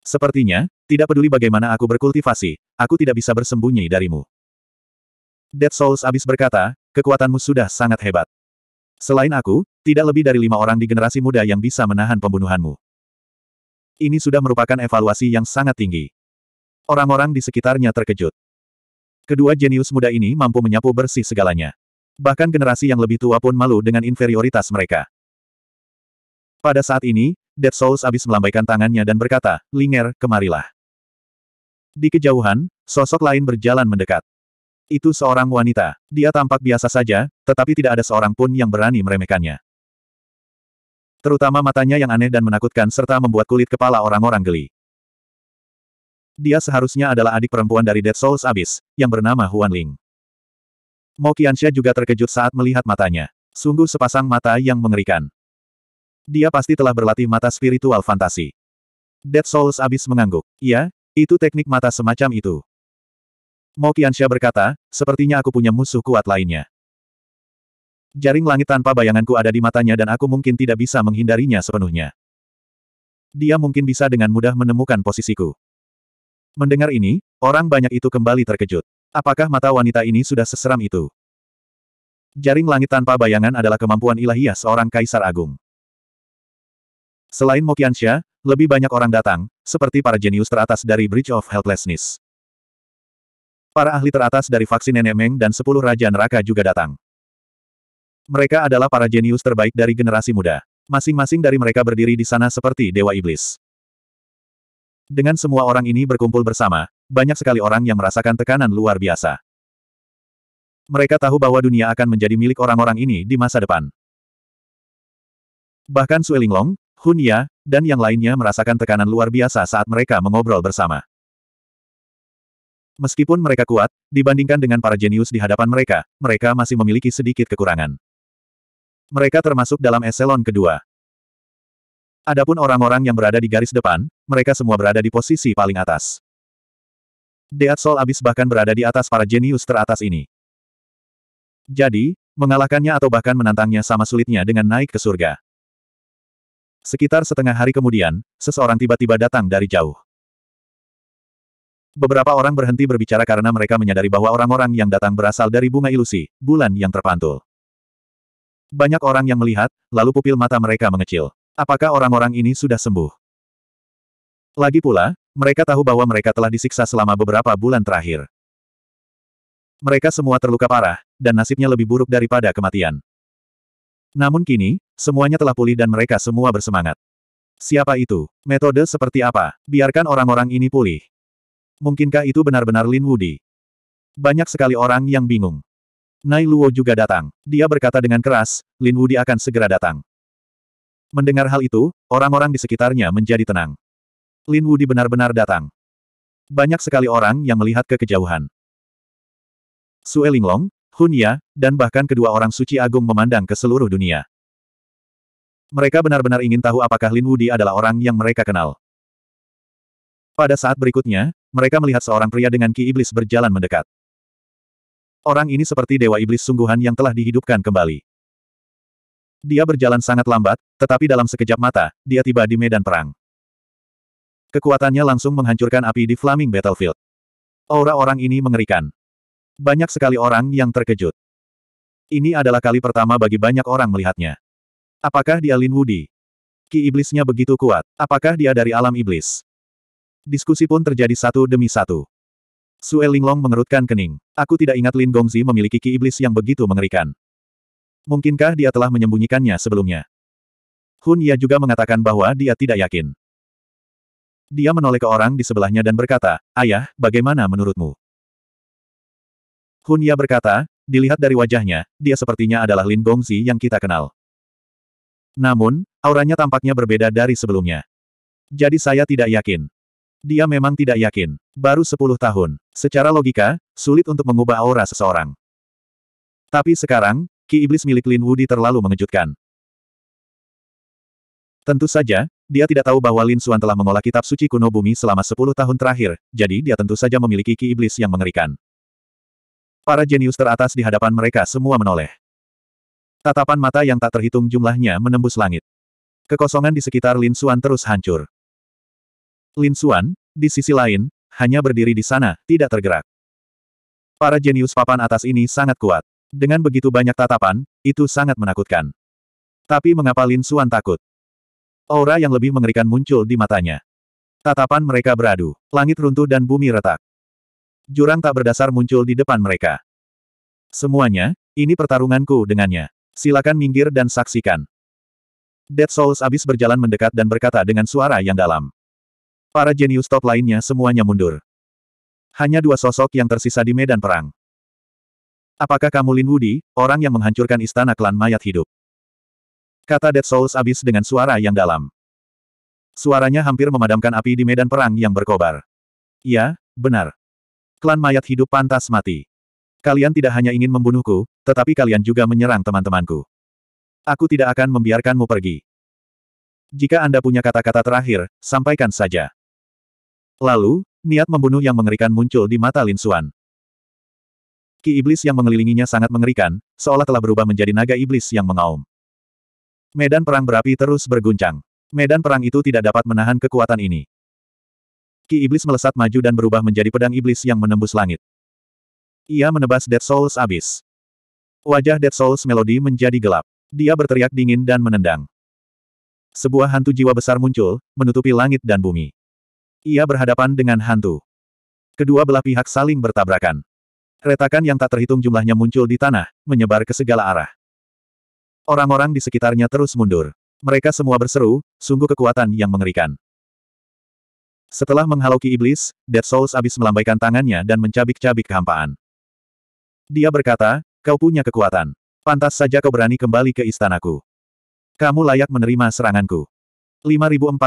Sepertinya, tidak peduli bagaimana aku berkultivasi, aku tidak bisa bersembunyi darimu. Dead Souls abis berkata, kekuatanmu sudah sangat hebat. Selain aku, tidak lebih dari lima orang di generasi muda yang bisa menahan pembunuhanmu. Ini sudah merupakan evaluasi yang sangat tinggi. Orang-orang di sekitarnya terkejut. Kedua jenius muda ini mampu menyapu bersih segalanya. Bahkan generasi yang lebih tua pun malu dengan inferioritas mereka. Pada saat ini, Dead Souls abis melambaikan tangannya dan berkata, Linger, kemarilah. Di kejauhan, sosok lain berjalan mendekat. Itu seorang wanita. Dia tampak biasa saja, tetapi tidak ada seorang pun yang berani meremehkannya. Terutama matanya yang aneh dan menakutkan serta membuat kulit kepala orang-orang geli. Dia seharusnya adalah adik perempuan dari Dead Souls Abyss, yang bernama Huan Ling. Mo Qianxia juga terkejut saat melihat matanya. Sungguh sepasang mata yang mengerikan. Dia pasti telah berlatih mata spiritual fantasi. Dead Souls Abyss mengangguk. Ya, itu teknik mata semacam itu. Mo Qianxia berkata, sepertinya aku punya musuh kuat lainnya. Jaring langit tanpa bayanganku ada di matanya dan aku mungkin tidak bisa menghindarinya sepenuhnya. Dia mungkin bisa dengan mudah menemukan posisiku. Mendengar ini, orang banyak itu kembali terkejut. Apakah mata wanita ini sudah seseram itu? Jaring langit tanpa bayangan adalah kemampuan ilahiyah seorang kaisar agung. Selain Mokiansha, lebih banyak orang datang, seperti para jenius teratas dari Bridge of Helplessness. Para ahli teratas dari vaksin Nenek Meng dan sepuluh Raja Neraka juga datang. Mereka adalah para jenius terbaik dari generasi muda. Masing-masing dari mereka berdiri di sana seperti dewa iblis. Dengan semua orang ini berkumpul bersama, banyak sekali orang yang merasakan tekanan luar biasa. Mereka tahu bahwa dunia akan menjadi milik orang-orang ini di masa depan. Bahkan Suelinglong, Hunya, dan yang lainnya merasakan tekanan luar biasa saat mereka mengobrol bersama. Meskipun mereka kuat, dibandingkan dengan para jenius di hadapan mereka, mereka masih memiliki sedikit kekurangan. Mereka termasuk dalam eselon kedua. Adapun orang-orang yang berada di garis depan, mereka semua berada di posisi paling atas. Deat Sol Abis bahkan berada di atas para jenius teratas ini. Jadi, mengalahkannya atau bahkan menantangnya sama sulitnya dengan naik ke surga. Sekitar setengah hari kemudian, seseorang tiba-tiba datang dari jauh. Beberapa orang berhenti berbicara karena mereka menyadari bahwa orang-orang yang datang berasal dari bunga ilusi, bulan yang terpantul. Banyak orang yang melihat, lalu pupil mata mereka mengecil. Apakah orang-orang ini sudah sembuh? Lagi pula, mereka tahu bahwa mereka telah disiksa selama beberapa bulan terakhir. Mereka semua terluka parah, dan nasibnya lebih buruk daripada kematian. Namun kini, semuanya telah pulih dan mereka semua bersemangat. Siapa itu? Metode seperti apa? Biarkan orang-orang ini pulih. Mungkinkah itu benar-benar Lin Wudi? Banyak sekali orang yang bingung. Nai Luo juga datang. Dia berkata dengan keras, Lin Wudi akan segera datang. Mendengar hal itu, orang-orang di sekitarnya menjadi tenang. Lin Wudi benar-benar datang. Banyak sekali orang yang melihat ke kejauhan. Sue Linglong, Hun Ya, dan bahkan kedua orang suci agung memandang ke seluruh dunia. Mereka benar-benar ingin tahu apakah Lin Wudi adalah orang yang mereka kenal. Pada saat berikutnya, mereka melihat seorang pria dengan ki iblis berjalan mendekat. Orang ini seperti dewa iblis sungguhan yang telah dihidupkan kembali. Dia berjalan sangat lambat, tetapi dalam sekejap mata, dia tiba di medan perang. Kekuatannya langsung menghancurkan api di Flaming Battlefield. Aura orang ini mengerikan. Banyak sekali orang yang terkejut. Ini adalah kali pertama bagi banyak orang melihatnya. Apakah dia Lin Wudi? Ki iblisnya begitu kuat. Apakah dia dari alam iblis? Diskusi pun terjadi satu demi satu. Sue Linglong mengerutkan kening. Aku tidak ingat Lin Gongzi memiliki ki iblis yang begitu mengerikan. Mungkinkah dia telah menyembunyikannya sebelumnya? Hun Ya juga mengatakan bahwa dia tidak yakin. Dia menoleh ke orang di sebelahnya dan berkata, Ayah, bagaimana menurutmu? Hun Ya berkata, dilihat dari wajahnya, dia sepertinya adalah Lin Gongzi yang kita kenal. Namun, auranya tampaknya berbeda dari sebelumnya. Jadi saya tidak yakin. Dia memang tidak yakin. Baru sepuluh tahun. Secara logika, sulit untuk mengubah aura seseorang. Tapi sekarang, ki iblis milik Lin Wudi terlalu mengejutkan. Tentu saja, dia tidak tahu bahwa Lin Xuan telah mengolah kitab suci kuno bumi selama 10 tahun terakhir, jadi dia tentu saja memiliki ki iblis yang mengerikan. Para jenius teratas di hadapan mereka semua menoleh. Tatapan mata yang tak terhitung jumlahnya menembus langit. Kekosongan di sekitar Lin Xuan terus hancur. Lin Xuan, di sisi lain, hanya berdiri di sana, tidak tergerak. Para jenius papan atas ini sangat kuat. Dengan begitu banyak tatapan, itu sangat menakutkan. Tapi mengapa Lin Xuan takut? Aura yang lebih mengerikan muncul di matanya. Tatapan mereka beradu, langit runtuh dan bumi retak. Jurang tak berdasar muncul di depan mereka. Semuanya, ini pertarunganku dengannya. Silakan minggir dan saksikan. Dead Souls abis berjalan mendekat dan berkata dengan suara yang dalam. Para jenius top lainnya semuanya mundur. Hanya dua sosok yang tersisa di medan perang. Apakah kamu Lin Wudi, orang yang menghancurkan istana klan mayat hidup? Kata Dead Souls abis dengan suara yang dalam. Suaranya hampir memadamkan api di medan perang yang berkobar. Ya, benar. Klan mayat hidup pantas mati. Kalian tidak hanya ingin membunuhku, tetapi kalian juga menyerang teman-temanku. Aku tidak akan membiarkanmu pergi. Jika Anda punya kata-kata terakhir, sampaikan saja. Lalu, niat membunuh yang mengerikan muncul di mata Lin Xuan. Ki iblis yang mengelilinginya sangat mengerikan, seolah telah berubah menjadi naga iblis yang mengaum. Medan perang berapi terus berguncang. Medan perang itu tidak dapat menahan kekuatan ini. Ki iblis melesat maju dan berubah menjadi pedang iblis yang menembus langit. Ia menebas Dead Souls abis. Wajah Dead Souls Melody menjadi gelap. Dia berteriak dingin dan menendang. Sebuah hantu jiwa besar muncul, menutupi langit dan bumi. Ia berhadapan dengan hantu. Kedua belah pihak saling bertabrakan. Retakan yang tak terhitung jumlahnya muncul di tanah, menyebar ke segala arah. Orang-orang di sekitarnya terus mundur. Mereka semua berseru, sungguh kekuatan yang mengerikan. Setelah menghalauki iblis, Dead Souls abis melambaikan tangannya dan mencabik-cabik kehampaan. Dia berkata, kau punya kekuatan. Pantas saja kau berani kembali ke istanaku. Kamu layak menerima seranganku. 5040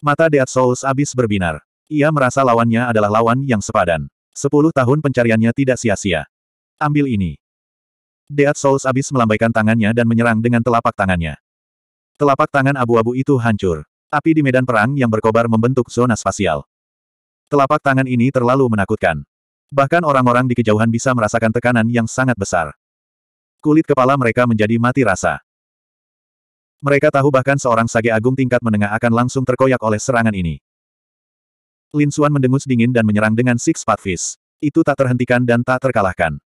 Mata Dead Souls abis berbinar. Ia merasa lawannya adalah lawan yang sepadan. Sepuluh tahun pencariannya tidak sia-sia. Ambil ini. Dead Souls abis melambaikan tangannya dan menyerang dengan telapak tangannya. Telapak tangan abu-abu itu hancur. Api di medan perang yang berkobar membentuk zona spasial. Telapak tangan ini terlalu menakutkan. Bahkan orang-orang di kejauhan bisa merasakan tekanan yang sangat besar. Kulit kepala mereka menjadi mati rasa. Mereka tahu bahkan seorang sage agung tingkat menengah akan langsung terkoyak oleh serangan ini. Lin Xuan mendengus dingin dan menyerang dengan Six Path Fist. Itu tak terhentikan dan tak terkalahkan.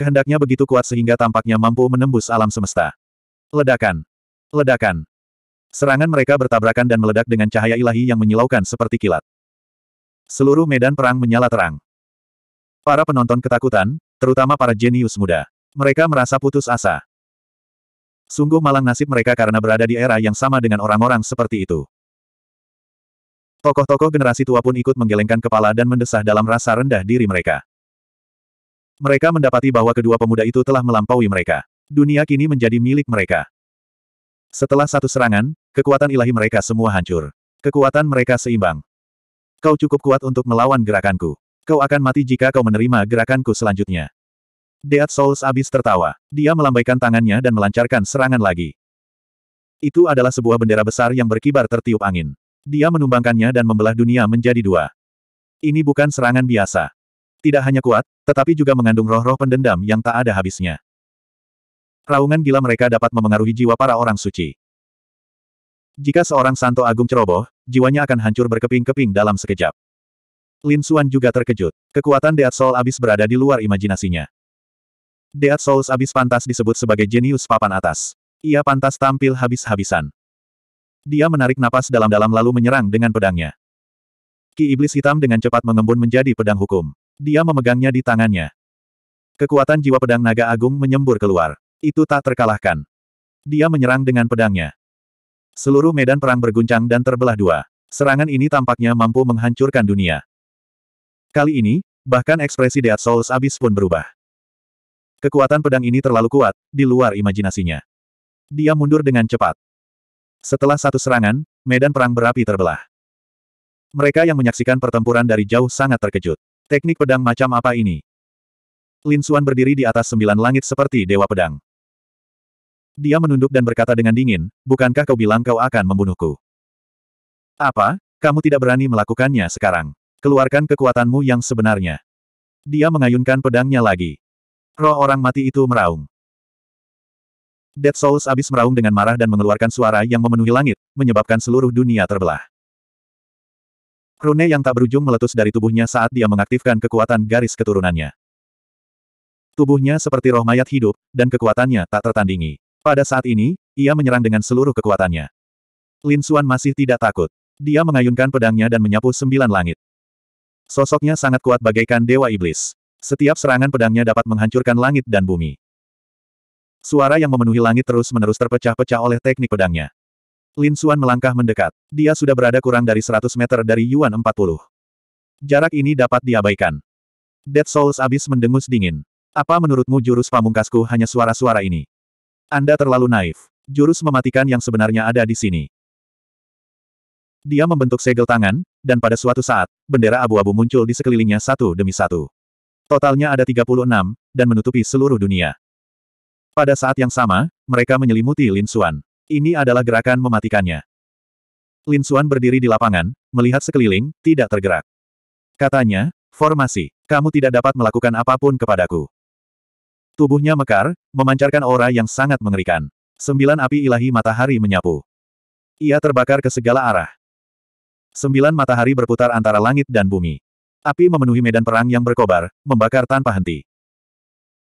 Kehendaknya begitu kuat sehingga tampaknya mampu menembus alam semesta. Ledakan. Ledakan. Serangan mereka bertabrakan dan meledak dengan cahaya ilahi yang menyilaukan seperti kilat. Seluruh medan perang menyala terang. Para penonton ketakutan, terutama para jenius muda. Mereka merasa putus asa. Sungguh malang nasib mereka karena berada di era yang sama dengan orang-orang seperti itu. Tokoh-tokoh generasi tua pun ikut menggelengkan kepala dan mendesah dalam rasa rendah diri mereka. Mereka mendapati bahwa kedua pemuda itu telah melampaui mereka. Dunia kini menjadi milik mereka. Setelah satu serangan, kekuatan ilahi mereka semua hancur. Kekuatan mereka seimbang. Kau cukup kuat untuk melawan gerakanku. Kau akan mati jika kau menerima gerakanku selanjutnya. Dead Souls abis tertawa. Dia melambaikan tangannya dan melancarkan serangan lagi. Itu adalah sebuah bendera besar yang berkibar tertiup angin. Dia menumbangkannya dan membelah dunia menjadi dua. Ini bukan serangan biasa. Tidak hanya kuat, tetapi juga mengandung roh-roh pendendam yang tak ada habisnya. Raungan gila mereka dapat memengaruhi jiwa para orang suci. Jika seorang santo agung ceroboh, jiwanya akan hancur berkeping-keping dalam sekejap. Lin Suan juga terkejut. Kekuatan Deat Soul abis berada di luar imajinasinya. Dead Souls abis pantas disebut sebagai jenius papan atas. Ia pantas tampil habis-habisan. Dia menarik napas dalam-dalam lalu menyerang dengan pedangnya. Ki Iblis Hitam dengan cepat mengembun menjadi pedang hukum. Dia memegangnya di tangannya. Kekuatan jiwa pedang naga agung menyembur keluar. Itu tak terkalahkan. Dia menyerang dengan pedangnya. Seluruh medan perang berguncang dan terbelah dua. Serangan ini tampaknya mampu menghancurkan dunia. Kali ini, bahkan ekspresi Dead Souls abis pun berubah. Kekuatan pedang ini terlalu kuat, di luar imajinasinya. Dia mundur dengan cepat. Setelah satu serangan, medan perang berapi terbelah. Mereka yang menyaksikan pertempuran dari jauh sangat terkejut. Teknik pedang macam apa ini? Lin Suan berdiri di atas sembilan langit seperti dewa pedang. Dia menunduk dan berkata dengan dingin, bukankah kau bilang kau akan membunuhku? Apa? Kamu tidak berani melakukannya sekarang. Keluarkan kekuatanmu yang sebenarnya. Dia mengayunkan pedangnya lagi. Roh orang mati itu meraung. Dead Souls abis meraung dengan marah dan mengeluarkan suara yang memenuhi langit, menyebabkan seluruh dunia terbelah. Rune yang tak berujung meletus dari tubuhnya saat dia mengaktifkan kekuatan garis keturunannya. Tubuhnya seperti roh mayat hidup, dan kekuatannya tak tertandingi. Pada saat ini, ia menyerang dengan seluruh kekuatannya. Lin Xuan masih tidak takut. Dia mengayunkan pedangnya dan menyapu sembilan langit. Sosoknya sangat kuat bagaikan dewa iblis. Setiap serangan pedangnya dapat menghancurkan langit dan bumi. Suara yang memenuhi langit terus-menerus terpecah-pecah oleh teknik pedangnya. Lin Xuan melangkah mendekat. Dia sudah berada kurang dari 100 meter dari Yuan 40. Jarak ini dapat diabaikan. Dead Souls abis mendengus dingin. Apa menurutmu jurus pamungkasku hanya suara-suara ini? Anda terlalu naif. Jurus mematikan yang sebenarnya ada di sini. Dia membentuk segel tangan, dan pada suatu saat, bendera abu-abu muncul di sekelilingnya satu demi satu. Totalnya ada 36, dan menutupi seluruh dunia. Pada saat yang sama, mereka menyelimuti Lin Xuan. Ini adalah gerakan mematikannya. Lin Xuan berdiri di lapangan, melihat sekeliling, tidak tergerak. Katanya, formasi, kamu tidak dapat melakukan apapun kepadaku. Tubuhnya mekar, memancarkan aura yang sangat mengerikan. Sembilan api ilahi matahari menyapu. Ia terbakar ke segala arah. Sembilan matahari berputar antara langit dan bumi. Api memenuhi medan perang yang berkobar, membakar tanpa henti.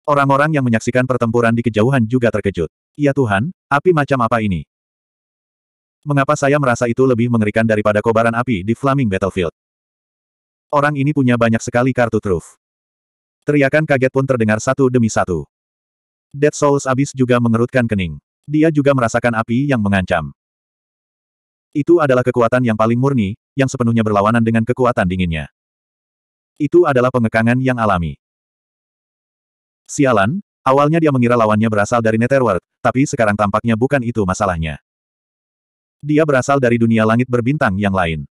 Orang-orang yang menyaksikan pertempuran di kejauhan juga terkejut. Ya Tuhan, api macam apa ini? Mengapa saya merasa itu lebih mengerikan daripada kobaran api di Flaming Battlefield? Orang ini punya banyak sekali kartu truf. Teriakan kaget pun terdengar satu demi satu. Dead Souls abis juga mengerutkan kening. Dia juga merasakan api yang mengancam. Itu adalah kekuatan yang paling murni, yang sepenuhnya berlawanan dengan kekuatan dinginnya. Itu adalah pengekangan yang alami. Sialan, awalnya dia mengira lawannya berasal dari Netherworld, tapi sekarang tampaknya bukan itu masalahnya. Dia berasal dari dunia langit berbintang yang lain.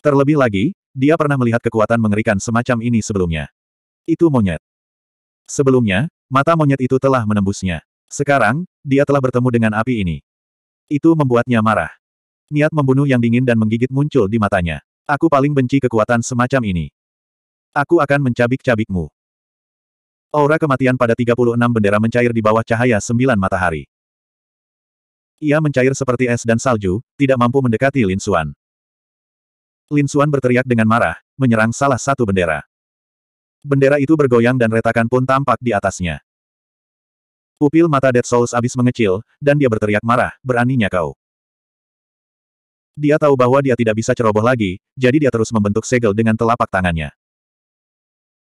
Terlebih lagi, dia pernah melihat kekuatan mengerikan semacam ini sebelumnya. Itu monyet. Sebelumnya, mata monyet itu telah menembusnya. Sekarang, dia telah bertemu dengan api ini. Itu membuatnya marah. Niat membunuh yang dingin dan menggigit muncul di matanya. Aku paling benci kekuatan semacam ini. Aku akan mencabik-cabikmu. Aura kematian pada 36 bendera mencair di bawah cahaya sembilan matahari. Ia mencair seperti es dan salju, tidak mampu mendekati Lin Suan. Lin Suan berteriak dengan marah, menyerang salah satu bendera. Bendera itu bergoyang dan retakan pun tampak di atasnya. Pupil mata Dead Souls abis mengecil, dan dia berteriak marah, beraninya kau. Dia tahu bahwa dia tidak bisa ceroboh lagi, jadi dia terus membentuk segel dengan telapak tangannya.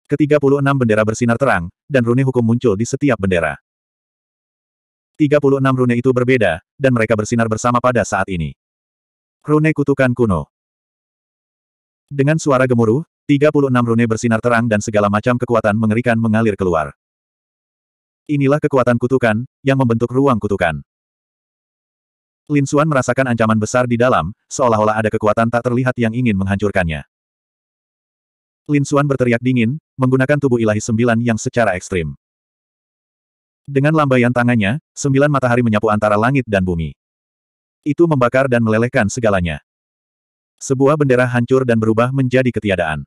Ketiga puluh enam bendera bersinar terang, dan rune hukum muncul di setiap bendera. Tiga puluh enam rune itu berbeda, dan mereka bersinar bersama pada saat ini. Rune kutukan kuno. Dengan suara gemuruh, tiga puluh enam rune bersinar terang dan segala macam kekuatan mengerikan mengalir keluar. Inilah kekuatan kutukan, yang membentuk ruang kutukan. Lin Suan merasakan ancaman besar di dalam, seolah-olah ada kekuatan tak terlihat yang ingin menghancurkannya. Lin Suan berteriak dingin, menggunakan tubuh ilahi sembilan yang secara ekstrim. Dengan lambaian tangannya, sembilan matahari menyapu antara langit dan bumi. Itu membakar dan melelehkan segalanya. Sebuah bendera hancur dan berubah menjadi ketiadaan.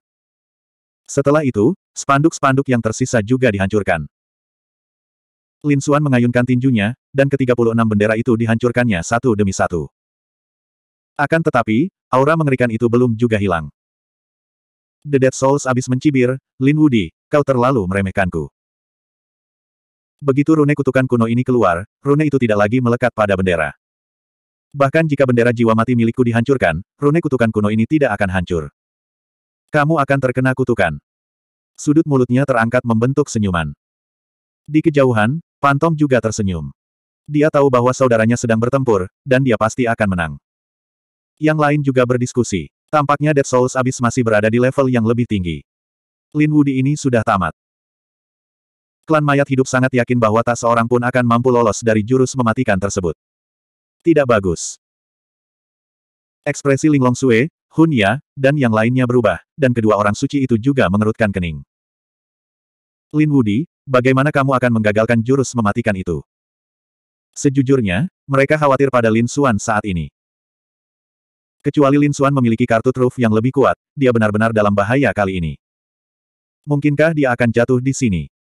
Setelah itu, spanduk-spanduk yang tersisa juga dihancurkan. Lin Suan mengayunkan tinjunya, dan ke-36 bendera itu dihancurkannya satu demi satu. Akan tetapi, aura mengerikan itu belum juga hilang. The Dead Souls abis mencibir, Lin Wudi, kau terlalu meremehkanku. Begitu rune kutukan kuno ini keluar, rune itu tidak lagi melekat pada bendera. Bahkan jika bendera jiwa mati milikku dihancurkan, rune kutukan kuno ini tidak akan hancur. Kamu akan terkena kutukan. Sudut mulutnya terangkat membentuk senyuman. Di kejauhan, Pantom juga tersenyum. Dia tahu bahwa saudaranya sedang bertempur, dan dia pasti akan menang. Yang lain juga berdiskusi. Tampaknya Dead Souls Abyss masih berada di level yang lebih tinggi. Lin Wudi ini sudah tamat. Klan mayat hidup sangat yakin bahwa tak seorang pun akan mampu lolos dari jurus mematikan tersebut. Tidak bagus. Ekspresi Linglong Sue, Hunya, dan yang lainnya berubah, dan kedua orang suci itu juga mengerutkan kening. Lin Wudi, bagaimana kamu akan menggagalkan jurus mematikan itu? Sejujurnya, mereka khawatir pada Lin Xuan saat ini. Kecuali Lin Xuan memiliki kartu truf yang lebih kuat, dia benar-benar dalam bahaya kali ini. Mungkinkah dia akan jatuh di sini?